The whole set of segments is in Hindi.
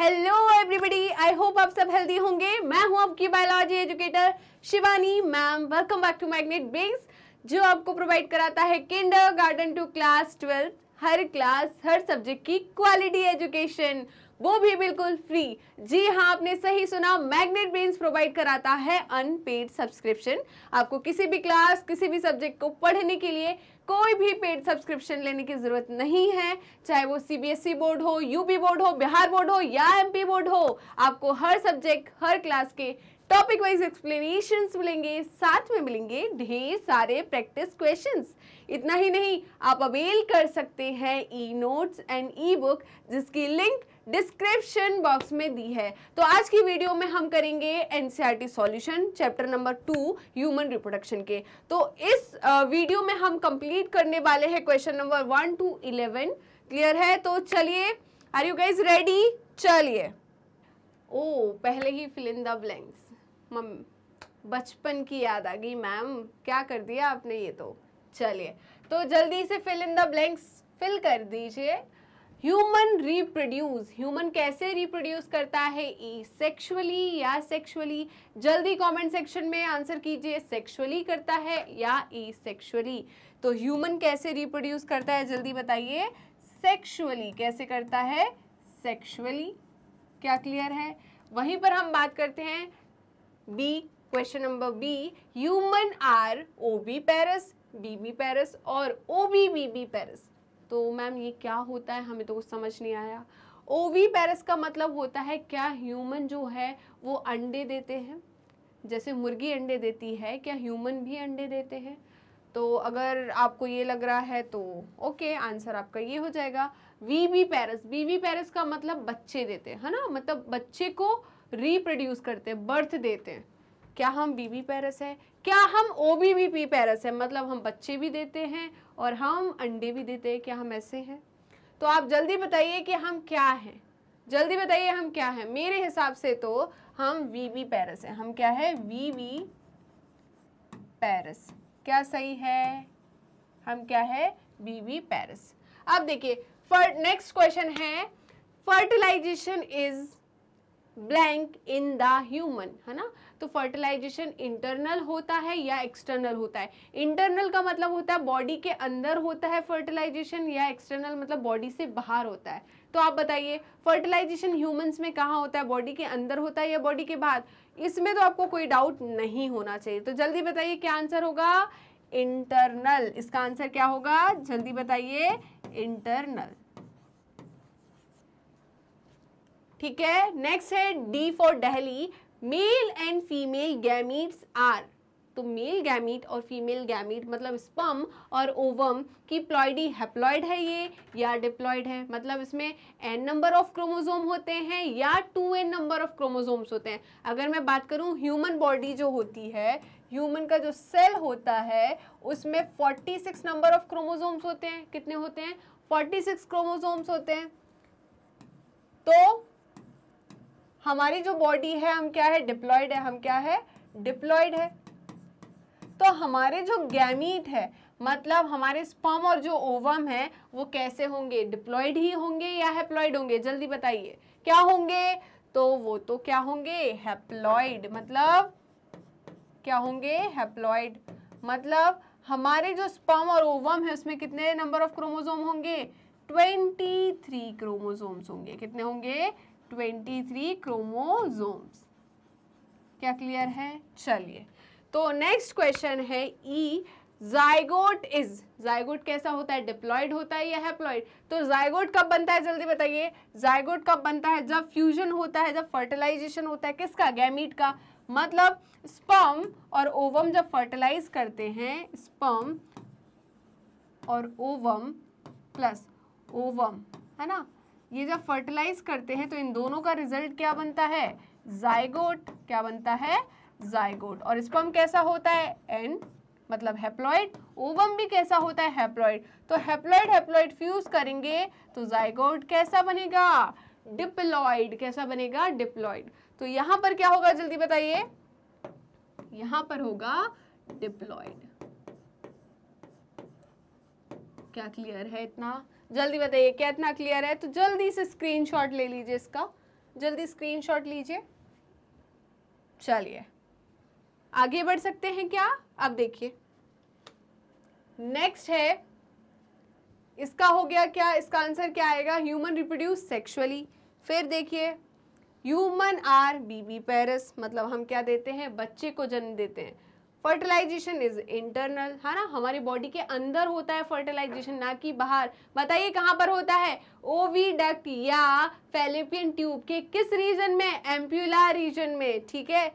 हेलो एवरीबॉडी आई होप आप सब हेल्दी होंगे मैं हूं आपकी biology educator Shivani ma'am welcome back to magnet base जो आपको प्रोवाइड कराता है kindergarten to class twelfth हर क्लास हर सब्जेक्ट की क्वालिटी एजुकेशन वो भी बिल्कुल फ्री जी हाँ आपने सही सुना मैग्नेट बेन्स प्रोवाइड कराता है अनपेड सब्सक्रिप्शन आपको किसी भी क्लास किसी भी सब्जेक्ट को पढ़ने के लिए कोई भी पेड सब्सक्रिप्शन लेने की ज़रूरत नहीं है चाहे वो सीबीएसई बोर्ड e हो यूपी बोर्ड हो बिहार बोर्ड हो या एमपी बोर्ड हो आपको हर सब्जेक्ट हर क्लास के टॉपिक वाइज एक्सप्लेनेशन मिलेंगे साथ में मिलेंगे ढेर सारे प्रैक्टिस क्वेश्चन इतना ही नहीं आप अवेल कर सकते हैं e notes and e book जिसकी लिंक डिस्क्रिप्शन बॉक्स में दी है तो आज की वीडियो में हम करेंगे NCERT solution chapter number two human reproduction के तो इस वीडियो में हम कंप्लीट करने वाले हैं question number one to eleven clear है तो चलिए आर यू गाइज रेडी चलिए ओ पहले ही फिल इन द ब्लैंक्स मम बचपन की याद आ गई मैम क्या कर दिया आपने ये तो चलिए तो जल्दी से fill in the blanks fill कर दीजिए ह्यूमन रिप्रोड्यूस ह्यूमन कैसे रिप्रोड्यूस करता है सेक्शुअली e या सेक्शुअली जल्दी कमेंट सेक्शन में आंसर कीजिए सेक्शुअली करता है या ई e सेक्शुअली तो ह्यूमन कैसे रिप्रोड्यूस करता है जल्दी बताइए सेक्शुअली कैसे करता है सेक्शुअली क्या क्लियर है वहीं पर हम बात करते हैं B question number B human are oviparous viviparous और ओ बी बी पैरस तो मैम ये क्या होता है हमें तो कुछ समझ नहीं आया ओवी पैरस का मतलब होता है क्या ह्यूमन जो है वो अंडे देते हैं जैसे मुर्गी अंडे देती है क्या ह्यूमन भी अंडे देते हैं तो अगर आपको ये लग रहा है तो ओके आंसर आपका ये हो जाएगा viviparous viviparous का मतलब बच्चे देते हैं है ना मतलब बच्चे को रिप्रोड्यूस करते हैं बर्थ देते हैं क्या हम बीबी पैरस है क्या हम ओ बी बी पी पेरस है मतलब हम बच्चे भी देते हैं और हम अंडे भी देते हैं क्या हम ऐसे हैं तो आप जल्दी बताइए कि हम क्या हैं जल्दी बताइए हम क्या हैं मेरे हिसाब से तो हम वी बी पैरस हैं हम क्या है वी वी पैरस क्या सही है हम क्या है वीवी पैरस अब देखिए नेक्स्ट क्वेश्चन है fertilisation is blank in the human है ना तो फर्टिलाइजेशन इंटरनल होता है या एक्सटर्नल होता है इंटरनल का मतलब होता है बॉडी के अंदर होता है फर्टिलाइजेशन या एक्सटर्नल मतलब बॉडी से बाहर होता है तो आप बताइए फर्टिलाइजेशन ह्यूमंस में कहाँ होता है बॉडी के अंदर होता है या बॉडी के बाहर इसमें तो आपको कोई डाउट नहीं होना चाहिए तो जल्दी बताइए क्या आंसर होगा इंटरनल इसका आंसर क्या होगा जल्दी बताइए इंटरनल ठीक है नेक्स्ट है डी फॉर डेहली male and female gametes are तो मेल गैमीट और फीमेल गैमीट मतलब स्पम और ओवम की प्लॉइडी हेप्लॉयड है ये या डिप्लॉयड है मतलब इसमें एन नंबर ऑफ क्रोमोजोम होते हैं या two n number of chromosomes होते हैं अगर मैं बात करूं ह्यूमन बॉडी जो होती है ह्यूमन का जो सेल होता है उसमें 46 नंबर ऑफ क्रोमोजोम्स होते हैं कितने होते हैं 46 क्रोमोजोम्स होते हैं तो हमारी जो बॉडी है हम क्या है डिप्लॉयड है हम क्या है डिप्लॉयड है तो हमारे जो गैमीट है मतलब हमारे स्पम और जो ओवम है वो कैसे होंगे डिप्लॉयड ही होंगे या हैप्लॉयड होंगे जल्दी बताइए क्या होंगे तो वो तो क्या होंगे हैप्लॉयड मतलब क्या होंगे हैप्लॉयड मतलब हमारे जो स्पम और ओवम है उसमें कितने नंबर ऑफ क्रोमोजोम होंगे 23 क्रोमोजोम्स होंगे कितने होंगे ट्वेंटी थ्री क्रोमोजोम्स क्या क्लियर है चलिए तो नेक्स्ट क्वेश्चन है ई जायगोट इज जायगोट कैसा होता है डिप्लॉयड होता है या हैप्लॉयड तो जायगोट कब बनता है जल्दी बताइए जायगोट कब बनता है जब फ्यूजन होता है जब फर्टिलाइजेशन होता है किसका गैमीट का मतलब स्पर्म और ओवम जब फर्टिलाइज करते हैं स्पर्म और ओवम प्लस ओवम है ना ये जब फर्टिलाइज करते हैं तो इन दोनों का रिजल्ट क्या बनता है जायगोट क्या बनता है जायगोट और स्पम कैसा होता है एंड मतलब हेप्लॉइड ओवम भी कैसा होता है हेप्लॉइड तो हेप्लॉइड हेप्लॉइड फ्यूज करेंगे तो जायगोट कैसा बनेगा डिप्लॉइड कैसा बनेगा डिप्लॉइड तो यहां पर क्या होगा जल्दी बताइए यहां पर होगा डिप्लॉइड क्या क्लियर है इतना जल्दी बताइए क्या इतना क्लियर है तो जल्दी से स्क्रीनशॉट ले लीजिए इसका जल्दी स्क्रीनशॉट लीजिए चलिए आगे बढ़ सकते हैं क्या अब देखिए नेक्स्ट है इसका हो गया क्या इसका आंसर क्या आएगा ह्यूमन रिप्रोड्यूस सेक्सुअली फिर देखिए ह्यूमन आर बीबी पेरस मतलब हम क्या देते हैं बच्चे को जन्म देते हैं फर्टिलाइजेशन इज इंटरनल है ना हमारी बॉडी के अंदर होता है फर्टिलाइजेशन ना कि बाहर बताइए कहाँ पर होता है ओवी डक्ट या फेलिपियन ट्यूब के किस रीजन में एम्प्यूला रीजन में ठीक है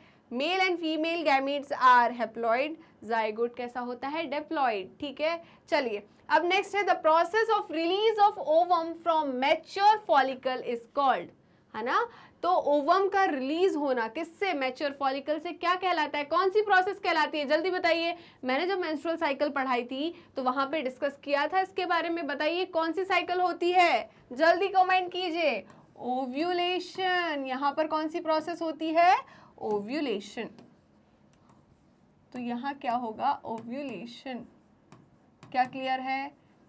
male and female gametes are haploid zygote कैसा होता है डेप्लॉइड ठीक है चलिए अब नेक्स्ट है the process of release of ovum from mature follicle is called है ना तो ओवम का रिलीज होना किससे मैच्योर फॉलिकल से क्या कहलाता है कौन सी प्रोसेस कहलाती है जल्दी बताइए मैंने जब मेंस्ट्रुअल साइकिल पढ़ाई थी तो वहां पे डिस्कस किया था इसके बारे में बताइए कौन सी साइकिल होती है जल्दी कमेंट कीजिए ओव्यूलेशन यहां पर कौन सी प्रोसेस होती है ओव्यूलेशन तो यहां क्या होगा ओव्यूलेशन क्या क्लियर है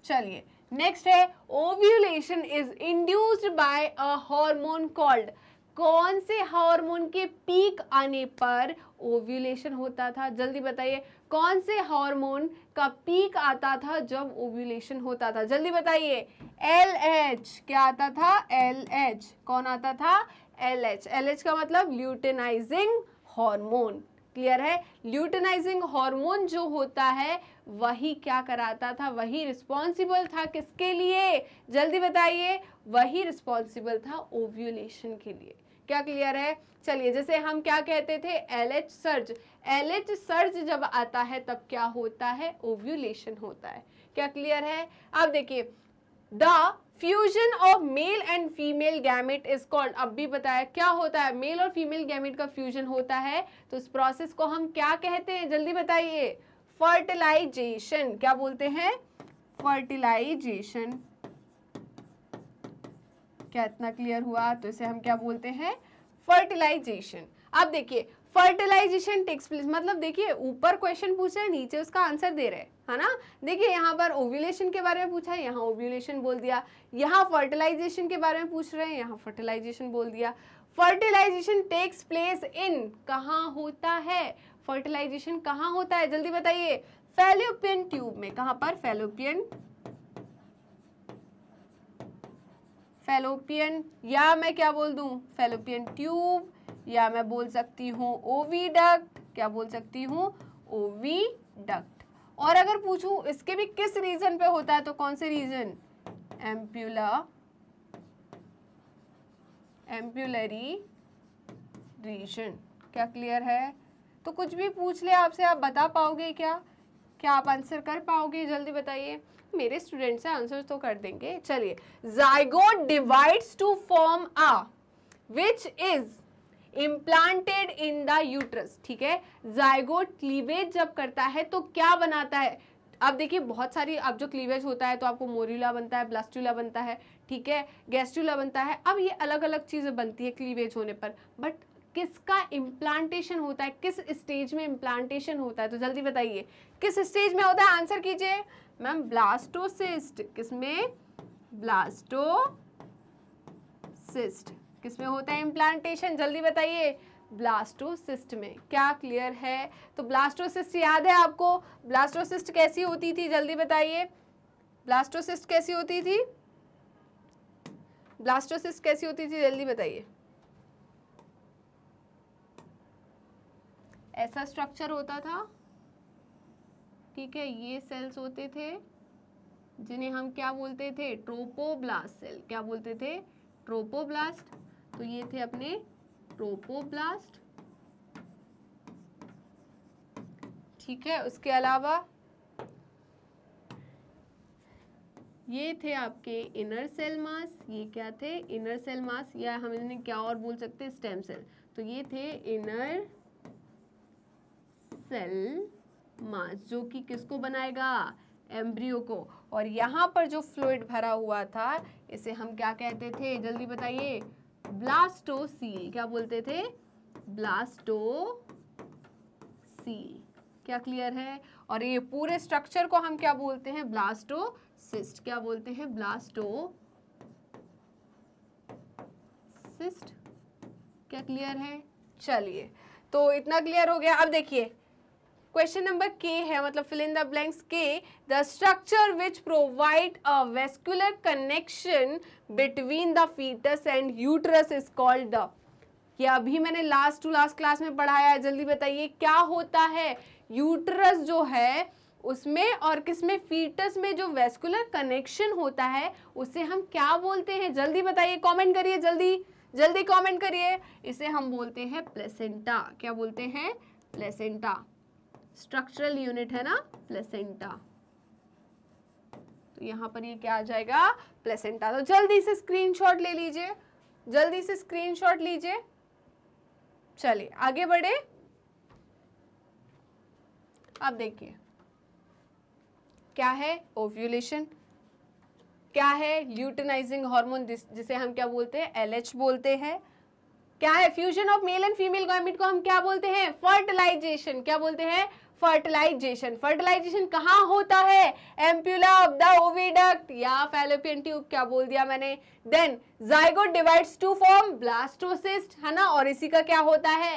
चलिए नेक्स्ट है ovulation is induced by a hormone called कौन से हार्मोन के पीक आने पर ओव्यूलेशन होता था जल्दी बताइए कौन से हार्मोन का पीक आता था जब ओव्यूलेशन होता था जल्दी बताइए एल एच क्या आता था एल एच कौन आता था एल एच एल एच का मतलब ल्यूटेनाइजिंग हार्मोन क्लियर है ल्यूटेनाइजिंग हार्मोन जो होता है वही क्या कराता था वही रिस्पॉन्सिबल था किसके लिए जल्दी बताइए वही रिस्पॉन्सिबल था ओव्यूलेशन के लिए क्या क्लियर है चलिए जैसे हम क्या कहते थे L H surge L H surge जब आता है तब क्या होता है ओव्यूलेशन होता है क्या क्लियर है अब देखिए the fusion of male and female gamete is called अब भी बताया क्या होता है मेल और फीमेल गैमेट का फ्यूजन होता है तो इस प्रोसेस को हम क्या कहते हैं जल्दी बताइए फर्टिलाइजेशन क्या बोलते हैं फर्टिलाइजेशन क्या इतना क्लियर हुआ तो इसे हम क्या बोलते हैं फर्टिलाइजेशन अब देखिए फर्टिलाइजेशन टेक्स प्लेस मतलब देखिए ऊपर क्वेश्चन पूछ रहे नीचे उसका आंसर दे रहे है ना देखिए यहाँ पर ओव्यूलेशन के बारे में पूछा है यहाँ ओव्यूलेशन बोल दिया यहाँ फर्टिलाइजेशन के बारे में पूछ रहे हैं यहाँ फर्टिलाइजेशन बोल दिया फर्टिलाइजेशन टेक्स प्लेस इन कहाँ होता है फर्टिलाइजेशन कहाँ होता है जल्दी बताइए फेलोपियन ट्यूब में कहाँ पर फेलोपियन फेलोपियन या मैं क्या बोल दू फेलोपियन ट्यूब या मैं बोल सकती हूँ ओवी डक्ट क्या बोल सकती हूँ ओवी डक्ट और अगर पूछू इसके भी किस रीजन पे होता है तो कौन से रीजन एम्प्यूला एम्प्यूलरी रीजन क्या क्लियर है तो कुछ भी पूछ ले आपसे आप बता पाओगे क्या क्या आप आंसर कर पाओगे जल्दी बताइए मेरे स्टूडेंट से आंसर तो कर देंगे चलिए zygote divides to form a which is implanted in the uterus ठीक है जाइगोट क्लीवेज जब करता है तो क्या बनाता है अब देखिए बहुत सारी अब जो क्लीवेज होता है तो आपको मोरूला बनता है ब्लास्टूला बनता है ठीक है गैस्ट्यूला बनता है अब ये अलग अलग चीज़ें बनती है क्लीवेज होने पर बट किसका इम्प्लांटेशन होता है किस स्टेज में इम्प्लांटेशन होता है तो जल्दी बताइए किस स्टेज में होता है आंसर कीजिए मैम ब्लास्टोसिस्ट किसमें ब्लास्टोसिस्ट किसमें होता है इम्प्लांटेशन जल्दी बताइए ब्लास्टोसिस्ट में क्या क्लियर है तो ब्लास्टोसिस्ट याद है आपको ब्लास्टोसिस्ट कैसी होती थी जल्दी बताइए ब्लास्टोसिस्ट कैसी होती थी ब्लास्टोसिस्ट कैसी होती थी जल्दी बताइए ऐसा स्ट्रक्चर होता था ठीक है ये सेल्स होते थे जिन्हें हम क्या बोलते थे ट्रोपोब्लास्ट सेल क्या बोलते थे ट्रोपोब्लास्ट तो ये थे अपने ट्रोपोब्लास्ट ठीक है उसके अलावा ये थे आपके इनर सेल मास ये क्या थे इनर सेल मास या हम इन्हें क्या और बोल सकते हैं स्टेम सेल तो ये थे इनर सेल मास जो कि किसको बनाएगा एम्ब्रियो को और यहाँ पर जो फ्लूड भरा हुआ था इसे हम क्या कहते थे जल्दी बताइए ब्लास्टोसील क्या बोलते थे ब्लास्टोसील क्या क्लियर है और ये पूरे स्ट्रक्चर को हम क्या बोलते हैं ब्लास्टोसिस्ट क्या बोलते हैं ब्लास्टो सिस्ट क्या क्लियर है चलिए तो इतना क्लियर हो गया अब देखिए क्वेश्चन नंबर के है मतलब fill in the blanks K the structure which provide a vascular connection between the foetus and uterus is called the ये अभी मैंने लास्ट टू लास्ट क्लास में पढ़ाया है जल्दी बताइए क्या होता है यूट्रस जो है उसमें और किसमें फीटस में जो वेस्कुलर कनेक्शन होता है उसे हम क्या बोलते हैं जल्दी बताइए कमेंट करिए जल्दी जल्दी कमेंट करिए इसे हम बोलते हैं प्लेसेंटा क्या बोलते हैं प्लेसेंटा स्ट्रक्चरल यूनिट है ना प्लेसेंटा तो यहां पर ये क्या आ जाएगा प्लेसेंटा तो जल्दी से स्क्रीनशॉट ले लीजिए जल्दी से स्क्रीनशॉट लीजिए चलिए आगे बढ़े अब देखिए क्या है ओव्यूलेशन क्या है ल्यूटनाइजिंग हार्मोन जिसे हम क्या बोलते हैं एलएच बोलते हैं क्या है fusion of male and female gamete को हम क्या बोलते हैं फर्टिलाइजेशन क्या बोलते हैं फर्टिलाइजेशन फर्टिलाइजेशन कहाँ होता है एम्प्यूला ऑफ द ओविडक्ट या फेलोपियन ट्यूब क्या बोल दिया मैंने then zygote divides to form blastocyst है ना और इसी का क्या होता है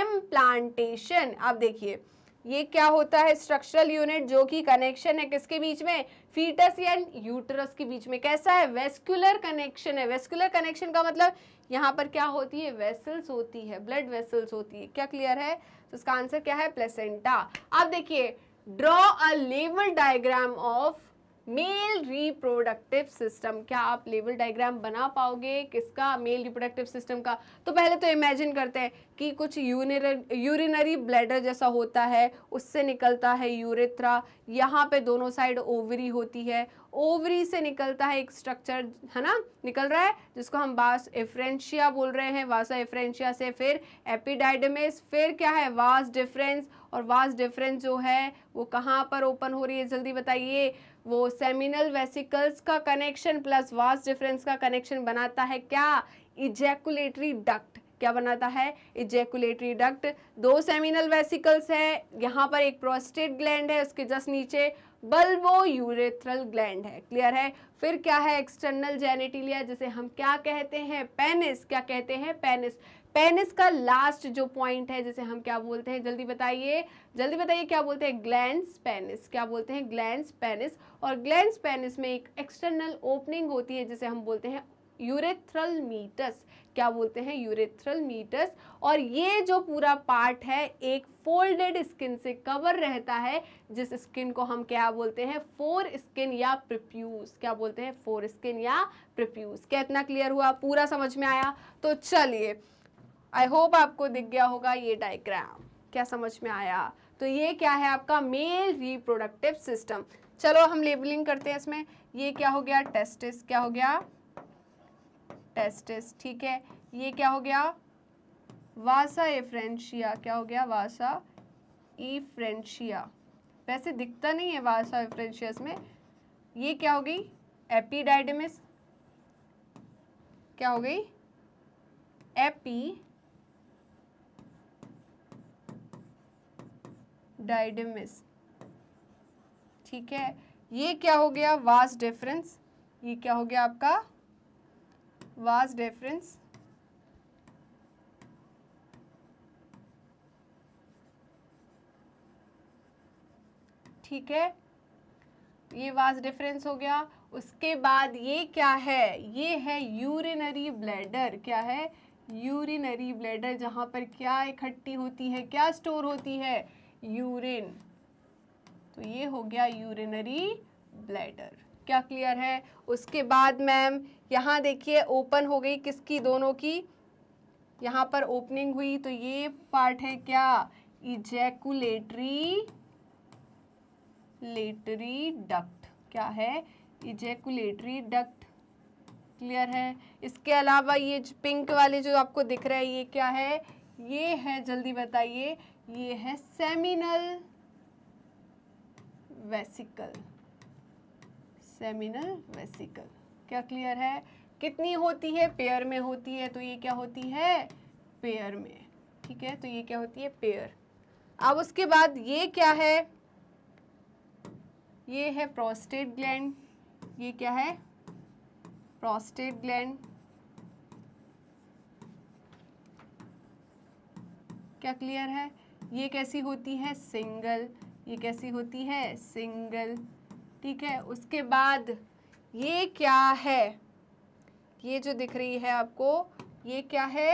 इम्प्लांटेशन आप देखिए ये क्या होता है स्ट्रक्चरल यूनिट जो कि कनेक्शन है किसके बीच में फीटस एंड यूटरस के बीच में कैसा है वेस्कुलर कनेक्शन है वेस्कुलर कनेक्शन का मतलब यहाँ पर क्या होती है वेसल्स होती है ब्लड वेसल्स होती है क्या क्लियर है तो इसका आंसर क्या है प्लेसेंटा आप देखिए ड्रॉ अ लेवल diagram of male reproductive system क्या आप लेवल डायग्राम बना पाओगे किसका मेल रिप्रोडक्टिव सिस्टम का तो पहले तो इमेजिन करते हैं कि कुछ यूरिनरी यूरिनरी ब्लैडर जैसा होता है उससे निकलता है यूरेथ्रा यहाँ पे दोनों साइड ओवरी होती है ओवरी से निकलता है एक स्ट्रक्चर है ना निकल रहा है जिसको हम वास एफ्रेंशिया बोल रहे हैं वासा एफ्रेंशिया से फिर एपिडाइडमिस फिर क्या है वास डिफरेंस और वास डिफरेंस जो है वो कहाँ पर ओपन हो रही है जल्दी बताइए वो सेमिनल वेसिकल्स का कनेक्शन प्लस वास डिफरेंस का कनेक्शन बनाता है क्या इजैकुलेटरी डक्ट क्या बनाता है इजेकुलेटरी डक्ट दो सेमिनल वेसिकल्स है यहाँ पर एक प्रोस्टेट ग्लैंड है उसके जस्ट नीचे बल्बो यूरेथ्रल ग्लैंड है क्लियर है फिर क्या है एक्सटर्नल जेनेटिलिया जिसे हम क्या कहते हैं पेनिस क्या कहते हैं पेनिस पेनिस का लास्ट जो पॉइंट है जिसे हम क्या बोलते हैं जल्दी बताइए जल्दी बताइए क्या बोलते हैं ग्लैंड पेनिस क्या बोलते हैं ग्लैंड पेनिस और ग्लैंड पेनिस में एक एक्सटर्नल ओपनिंग होती है जिसे हम बोलते हैं यूरेथ्रल मीटस क्या बोलते हैं यूरेथ्रल मीटस और ये जो पूरा पार्ट है एक फोल्डेड स्किन से कवर रहता है जिस स्किन को हम क्या बोलते हैं फोर स्किन या प्रिप्यूज क्या बोलते हैं फोर स्किन या प्रिप्यूज क्या इतना क्लियर हुआ पूरा समझ में आया तो चलिए आई होप आपको दिख गया होगा ये डायग्राम क्या समझ में आया तो ये क्या है आपका मेल रिप्रोडक्टिव सिस्टम चलो हम लेबलिंग करते हैं इसमें ये क्या हो गया टेस्टिस क्या हो गया टेस्टिस ठीक है ये क्या हो गया वासा एफ्रेंशिया क्या हो गया वासा ईफ्रेंशिया वैसे दिखता नहीं है वासा एफ्रेंशियस में ये क्या हो गई एपीडाइडमिस क्या हो गई एपी डाइडमिस ठीक है ये क्या हो गया वास डिफरेंस ये क्या हो गया आपका वाज difference ठीक है ये वाज डिफरेंस हो गया उसके बाद ये क्या है ये है यूरिनरी ब्लैडर क्या है यूरिनरी ब्लैडर जहाँ पर क्या इकट्ठी होती है क्या स्टोर होती है यूरिन तो ये हो गया यूरिनरी ब्लैडर क्या क्लियर है उसके बाद मैम यहाँ देखिए ओपन हो गई किसकी दोनों की यहाँ पर ओपनिंग हुई तो ये पार्ट है क्या इजैकुलेटरी लेटरी डक्ट क्या है इजैकुलेटरी डक्ट क्लियर है इसके अलावा ये पिंक वाले जो आपको दिख रहा है ये क्या है ये है जल्दी बताइए ये है सेमिनल वेसिकल सेमिनल वेसिकल क्या क्लियर है कितनी होती है पेयर में होती है तो ये क्या होती है पेयर में ठीक है तो ये क्या होती है पेयर अब उसके बाद ये क्या है ये है प्रोस्टेट ग्लैंड ये क्या है प्रोस्टेट ग्लैंड क्या क्लियर है ये कैसी होती है सिंगल ये कैसी होती है सिंगल ठीक है उसके बाद ये क्या है ये जो दिख रही है आपको ये क्या है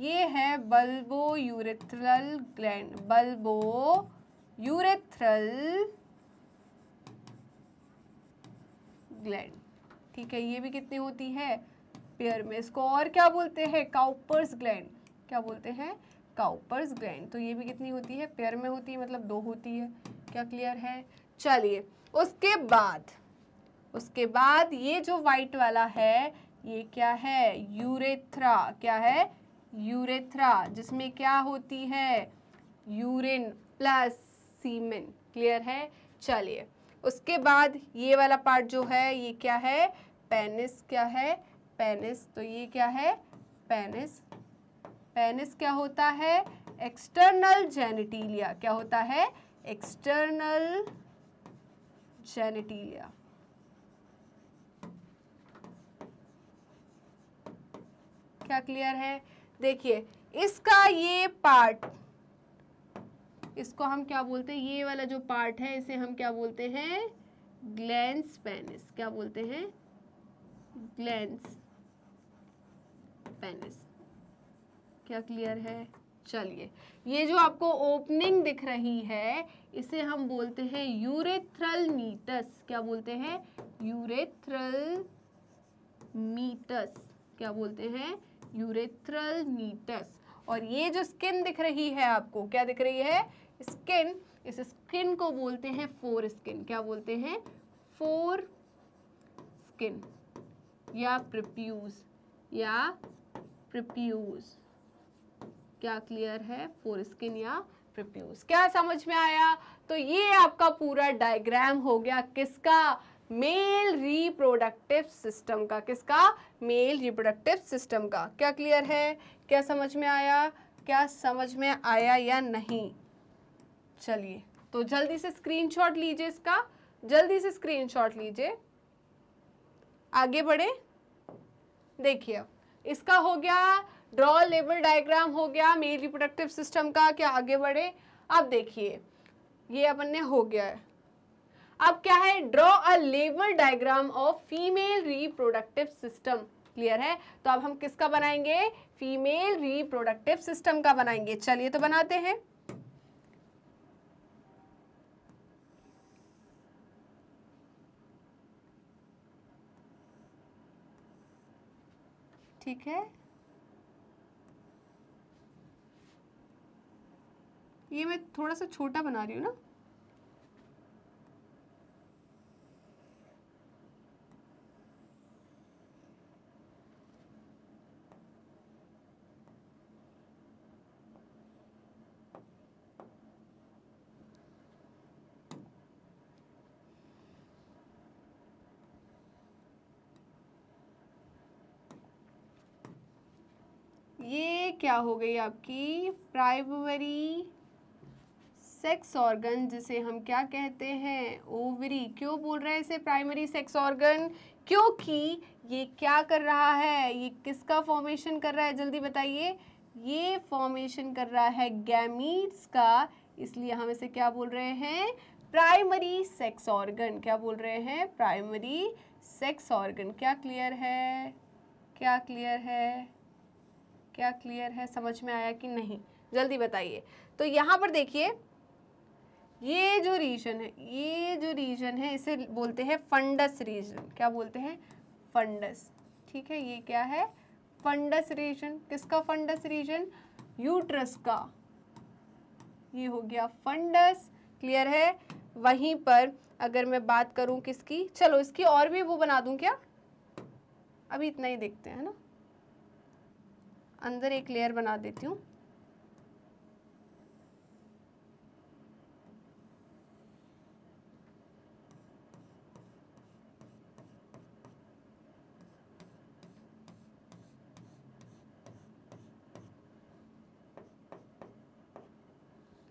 ये है bulbourethral gland bulbourethral gland ठीक है ये भी कितनी होती है पेयर में इसको और क्या बोलते हैं काउपर्स ग्लैंड क्या बोलते हैं काउपर्स ग्लैंड तो ये भी कितनी होती है पेयर में होती है मतलब दो होती है क्या क्लियर है चलिए उसके बाद उसके बाद ये जो वाइट वाला है ये क्या है यूरेथ्रा क्या है यूरेथ्रा जिसमें क्या होती है यूरिन प्लस सीमेन क्लियर है चलिए उसके बाद ये वाला पार्ट जो है ये क्या है पेनिस क्या है पेनिस तो ये क्या है पेनिस पेनिस क्या होता है एक्सटर्नल जेनिटीलिया क्या होता है एक्सटर्नल जेनिटीलिया क्या क्लियर है देखिए इसका ये पार्ट इसको हम क्या बोलते हैं ये वाला जो पार्ट है इसे हम क्या बोलते हैं ग्लैंड पेनिस क्या बोलते हैं ग्लैंड पेनिस क्या क्लियर है चलिए ये जो आपको ओपनिंग दिख रही है इसे हम बोलते हैं यूरेथ्रल मीटस क्या बोलते हैं यूरेथ्रल मीटस क्या बोलते हैं यूरेथ्रल मीटस और ये जो स्किन दिख रही है आपको क्या दिख रही है स्किन इस स्किन को बोलते हैं फोर स्किन क्या बोलते हैं फोर स्किन या प्रिप्यूज या प्रिप्यूज क्या क्लियर है फोर स्किन या प्रिप्यूज क्या समझ में आया तो ये आपका पूरा डायग्राम हो गया किसका मेल रिप्रोडक्टिव सिस्टम का किसका मेल रिप्रोडक्टिव सिस्टम का क्या क्लियर है क्या समझ में आया क्या समझ में आया या नहीं चलिए तो जल्दी से स्क्रीनशॉट लीजिए इसका जल्दी से स्क्रीनशॉट लीजिए आगे बढ़े देखिए इसका हो गया ड्रॉ लेबल डायग्राम हो गया मेल रिप्रोडक्टिव सिस्टम का क्या आगे बढ़े अब देखिए ये अपन ने हो गया है अब क्या है draw a label diagram of female reproductive system clear है तो अब हम किसका बनाएंगे फीमेल रिप्रोडक्टिव सिस्टम का बनाएंगे चलिए तो बनाते हैं ठीक है ये मैं थोड़ा सा छोटा बना रही हूं ना क्या हो गई आपकी प्राइमरी सेक्स ऑर्गन जिसे हम क्या कहते हैं ओवरी क्यों बोल रहे हैं इसे प्राइमरी सेक्स ऑर्गन क्योंकि ये क्या कर रहा है ये किसका फॉर्मेशन कर रहा है जल्दी बताइए ये फॉर्मेशन कर रहा है गैमीट्स का इसलिए हम इसे क्या बोल रहे हैं प्राइमरी सेक्स ऑर्गन क्या बोल रहे हैं प्राइमरी सेक्स ऑर्गन क्या क्लियर है क्या क्लियर है क्या क्लियर है समझ में आया कि नहीं जल्दी बताइए तो यहाँ पर देखिए ये जो रीजन है ये जो रीजन है इसे बोलते हैं फंडस रीजन क्या बोलते हैं फंडस ठीक है ये क्या है फंडस रीजन किसका फंडस रीजन यूट्रस का ये हो गया फंडस क्लियर है वहीं पर अगर मैं बात करूं किसकी चलो इसकी और भी वो बना दूं क्या अभी इतना ही देखते हैं ना अंदर एक लेयर बना देती हूँ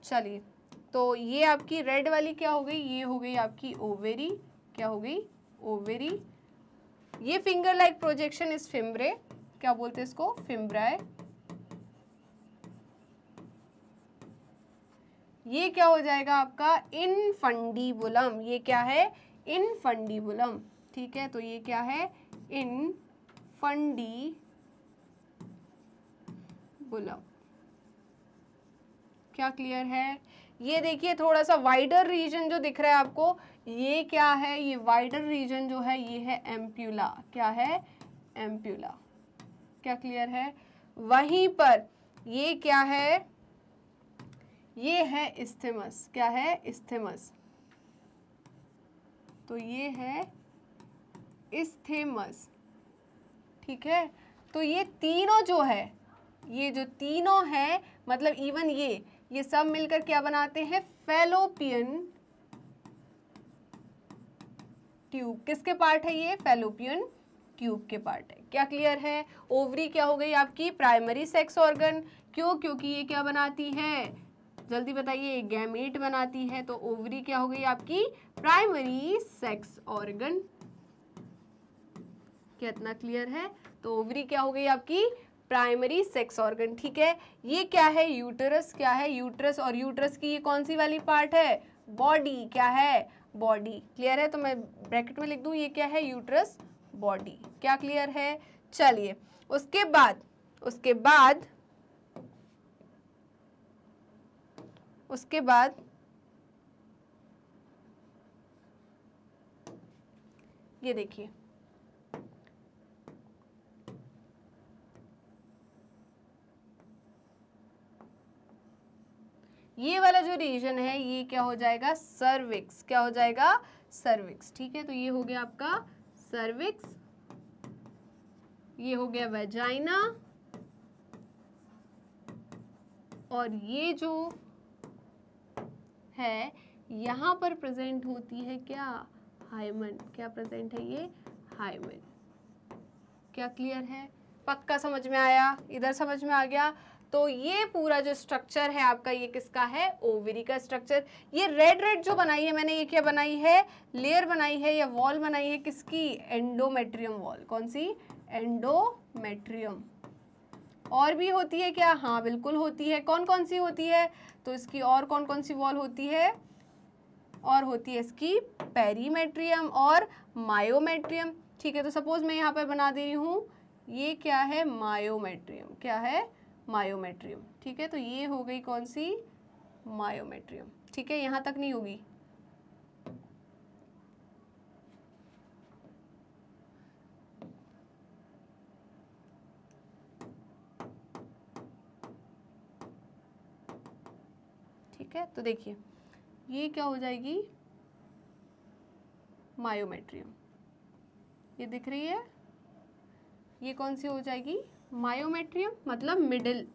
चलिए तो ये आपकी रेड वाली क्या हो गई ये हो गई आपकी ओवेरी क्या हो गई ओवेरी ये finger like projection is fimbriae क्या बोलते हैं इसको फिम्ब्राए ये क्या हो जाएगा आपका इनफंडीबुलम ये क्या है इनफंडीबुलम ठीक है तो ये क्या है इन फंडी बुलम क्या क्लियर है ये देखिए थोड़ा सा वाइडर रीजन जो दिख रहा है आपको ये क्या है ये वाइडर रीजन जो है ये है एम्प्यूला क्या है एम्प्यूला क्या क्लियर है वहीं पर ये क्या है ये है इस्थेमस क्या है इस्थेमस तो ये है इस्थेमस ठीक है तो ये तीनों जो है ये जो तीनों है मतलब इवन ये ये सब मिलकर क्या बनाते हैं फेलोपियन ट्यूब किसके पार्ट है ये फेलोपियन ट्यूब के पार्ट है क्या क्लियर है ओवरी क्या हो गई आपकी प्राइमरी सेक्स ऑर्गन क्यों क्योंकि ये क्या बनाती है जल्दी बताइए गैमेट बनाती है तो ओवरी क्या हो गई आपकी प्राइमरी सेक्स ऑर्गन कितना क्लियर है तो ओवरी क्या हो गई आपकी प्राइमरी सेक्स ऑर्गन ठीक है ये क्या है यूटरस क्या है यूटरस और यूटरस की ये कौन सी वाली पार्ट है बॉडी क्या है बॉडी क्लियर है तो मैं ब्रैकेट में लिख दूं ये क्या है यूटरस बॉडी क्या क्लियर है चलिए उसके बाद उसके बाद उसके बाद ये देखिए ये वाला जो रीजन है ये क्या हो जाएगा सर्विक्स क्या हो जाएगा सर्विक्स ठीक है तो ये हो गया आपका सर्विक्स ये हो गया वेजाइना और ये जो है यहाँ पर प्रेजेंट होती है क्या हाइमन क्या प्रेजेंट है ये हाइमन क्या क्लियर है पक्का समझ में आया इधर समझ में आ गया तो ये पूरा जो स्ट्रक्चर है आपका ये किसका है ओवरी का स्ट्रक्चर ये रेड रेड जो बनाई है मैंने ये क्या बनाई है लेयर बनाई है या वॉल बनाई है किसकी एंडोमेट्रियम वॉल कौन सी एंडोमेट्रियम और भी होती है क्या हाँ बिल्कुल होती है कौन कौन सी होती है तो इसकी और कौन कौन सी वॉल होती है और होती है इसकी पेरीमेट्रियम और मायोमेट्रियम ठीक है तो सपोज मैं यहाँ पर बना दे रही हूँ ये क्या है मायोमेट्रियम क्या है मायोमेट्रियम ठीक है तो ये हो गई कौन सी मायोमेट्रियम ठीक है यहां तक नहीं होगी ठीक है तो देखिए ये क्या हो जाएगी मायोमेट्रियम ये दिख रही है ये कौन सी हो जाएगी मायोमेट्रियम मतलब मिडिल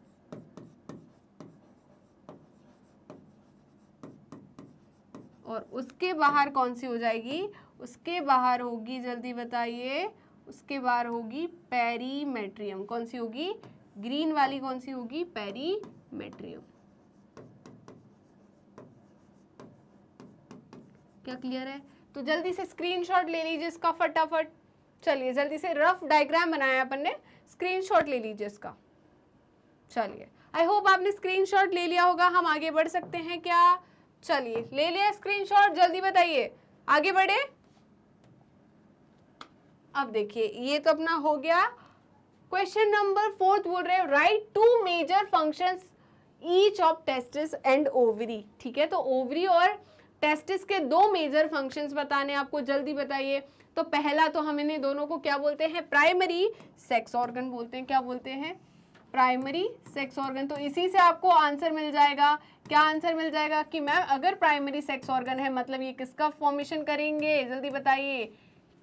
और उसके बाहर कौन सी हो जाएगी उसके बाहर होगी जल्दी बताइए उसके बाहर होगी पेरीमेट्रियम कौन सी होगी ग्रीन वाली कौन सी होगी पेरीमेट्रियम क्या क्लियर है तो जल्दी से स्क्रीनशॉट ले लीजिए इसका फटाफट चलिए जल्दी से रफ डायग्राम बनाया अपन ने स्क्रीनशॉट ले लीजिए इसका चलिए आई होप आपने स्क्रीनशॉट ले लिया होगा हम आगे बढ़ सकते हैं क्या चलिए ले लिया स्क्रीनशॉट जल्दी बताइए आगे बढ़े अब देखिए ये तो अपना हो गया क्वेश्चन नंबर फोर्थ बोल रहे write two major functions each of testis and ovary ठीक है तो ओवरी और टेस्टिस के दो मेजर फंक्शंस बताने आपको जल्दी बताइए तो पहला तो हम इन्हें दोनों को क्या बोलते हैं प्राइमरी सेक्स ऑर्गन बोलते हैं क्या बोलते हैं प्राइमरी सेक्स ऑर्गन तो इसी से आपको आंसर मिल जाएगा क्या आंसर मिल जाएगा कि मैम अगर प्राइमरी सेक्स ऑर्गन है मतलब ये किसका फॉर्मेशन करेंगे जल्दी बताइए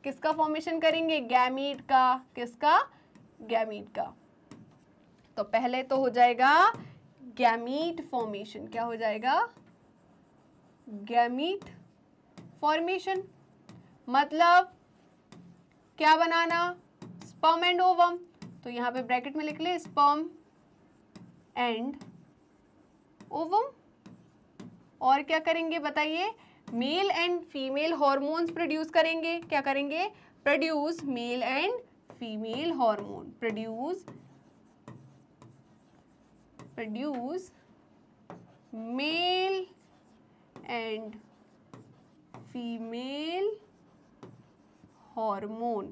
किसका फॉर्मेशन करेंगे गैमीट का किसका गैमीट का तो पहले तो हो जाएगा गैमीट फॉर्मेशन क्या हो जाएगा गैमीट फॉर्मेशन मतलब क्या बनाना स्पर्म एंड ओवम तो यहां पे ब्रैकेट में लिख ले स्पर्म एंड ओवम और क्या करेंगे बताइए male and female hormones produce करेंगे क्या करेंगे produce male and female hormone produce produce male and female hormone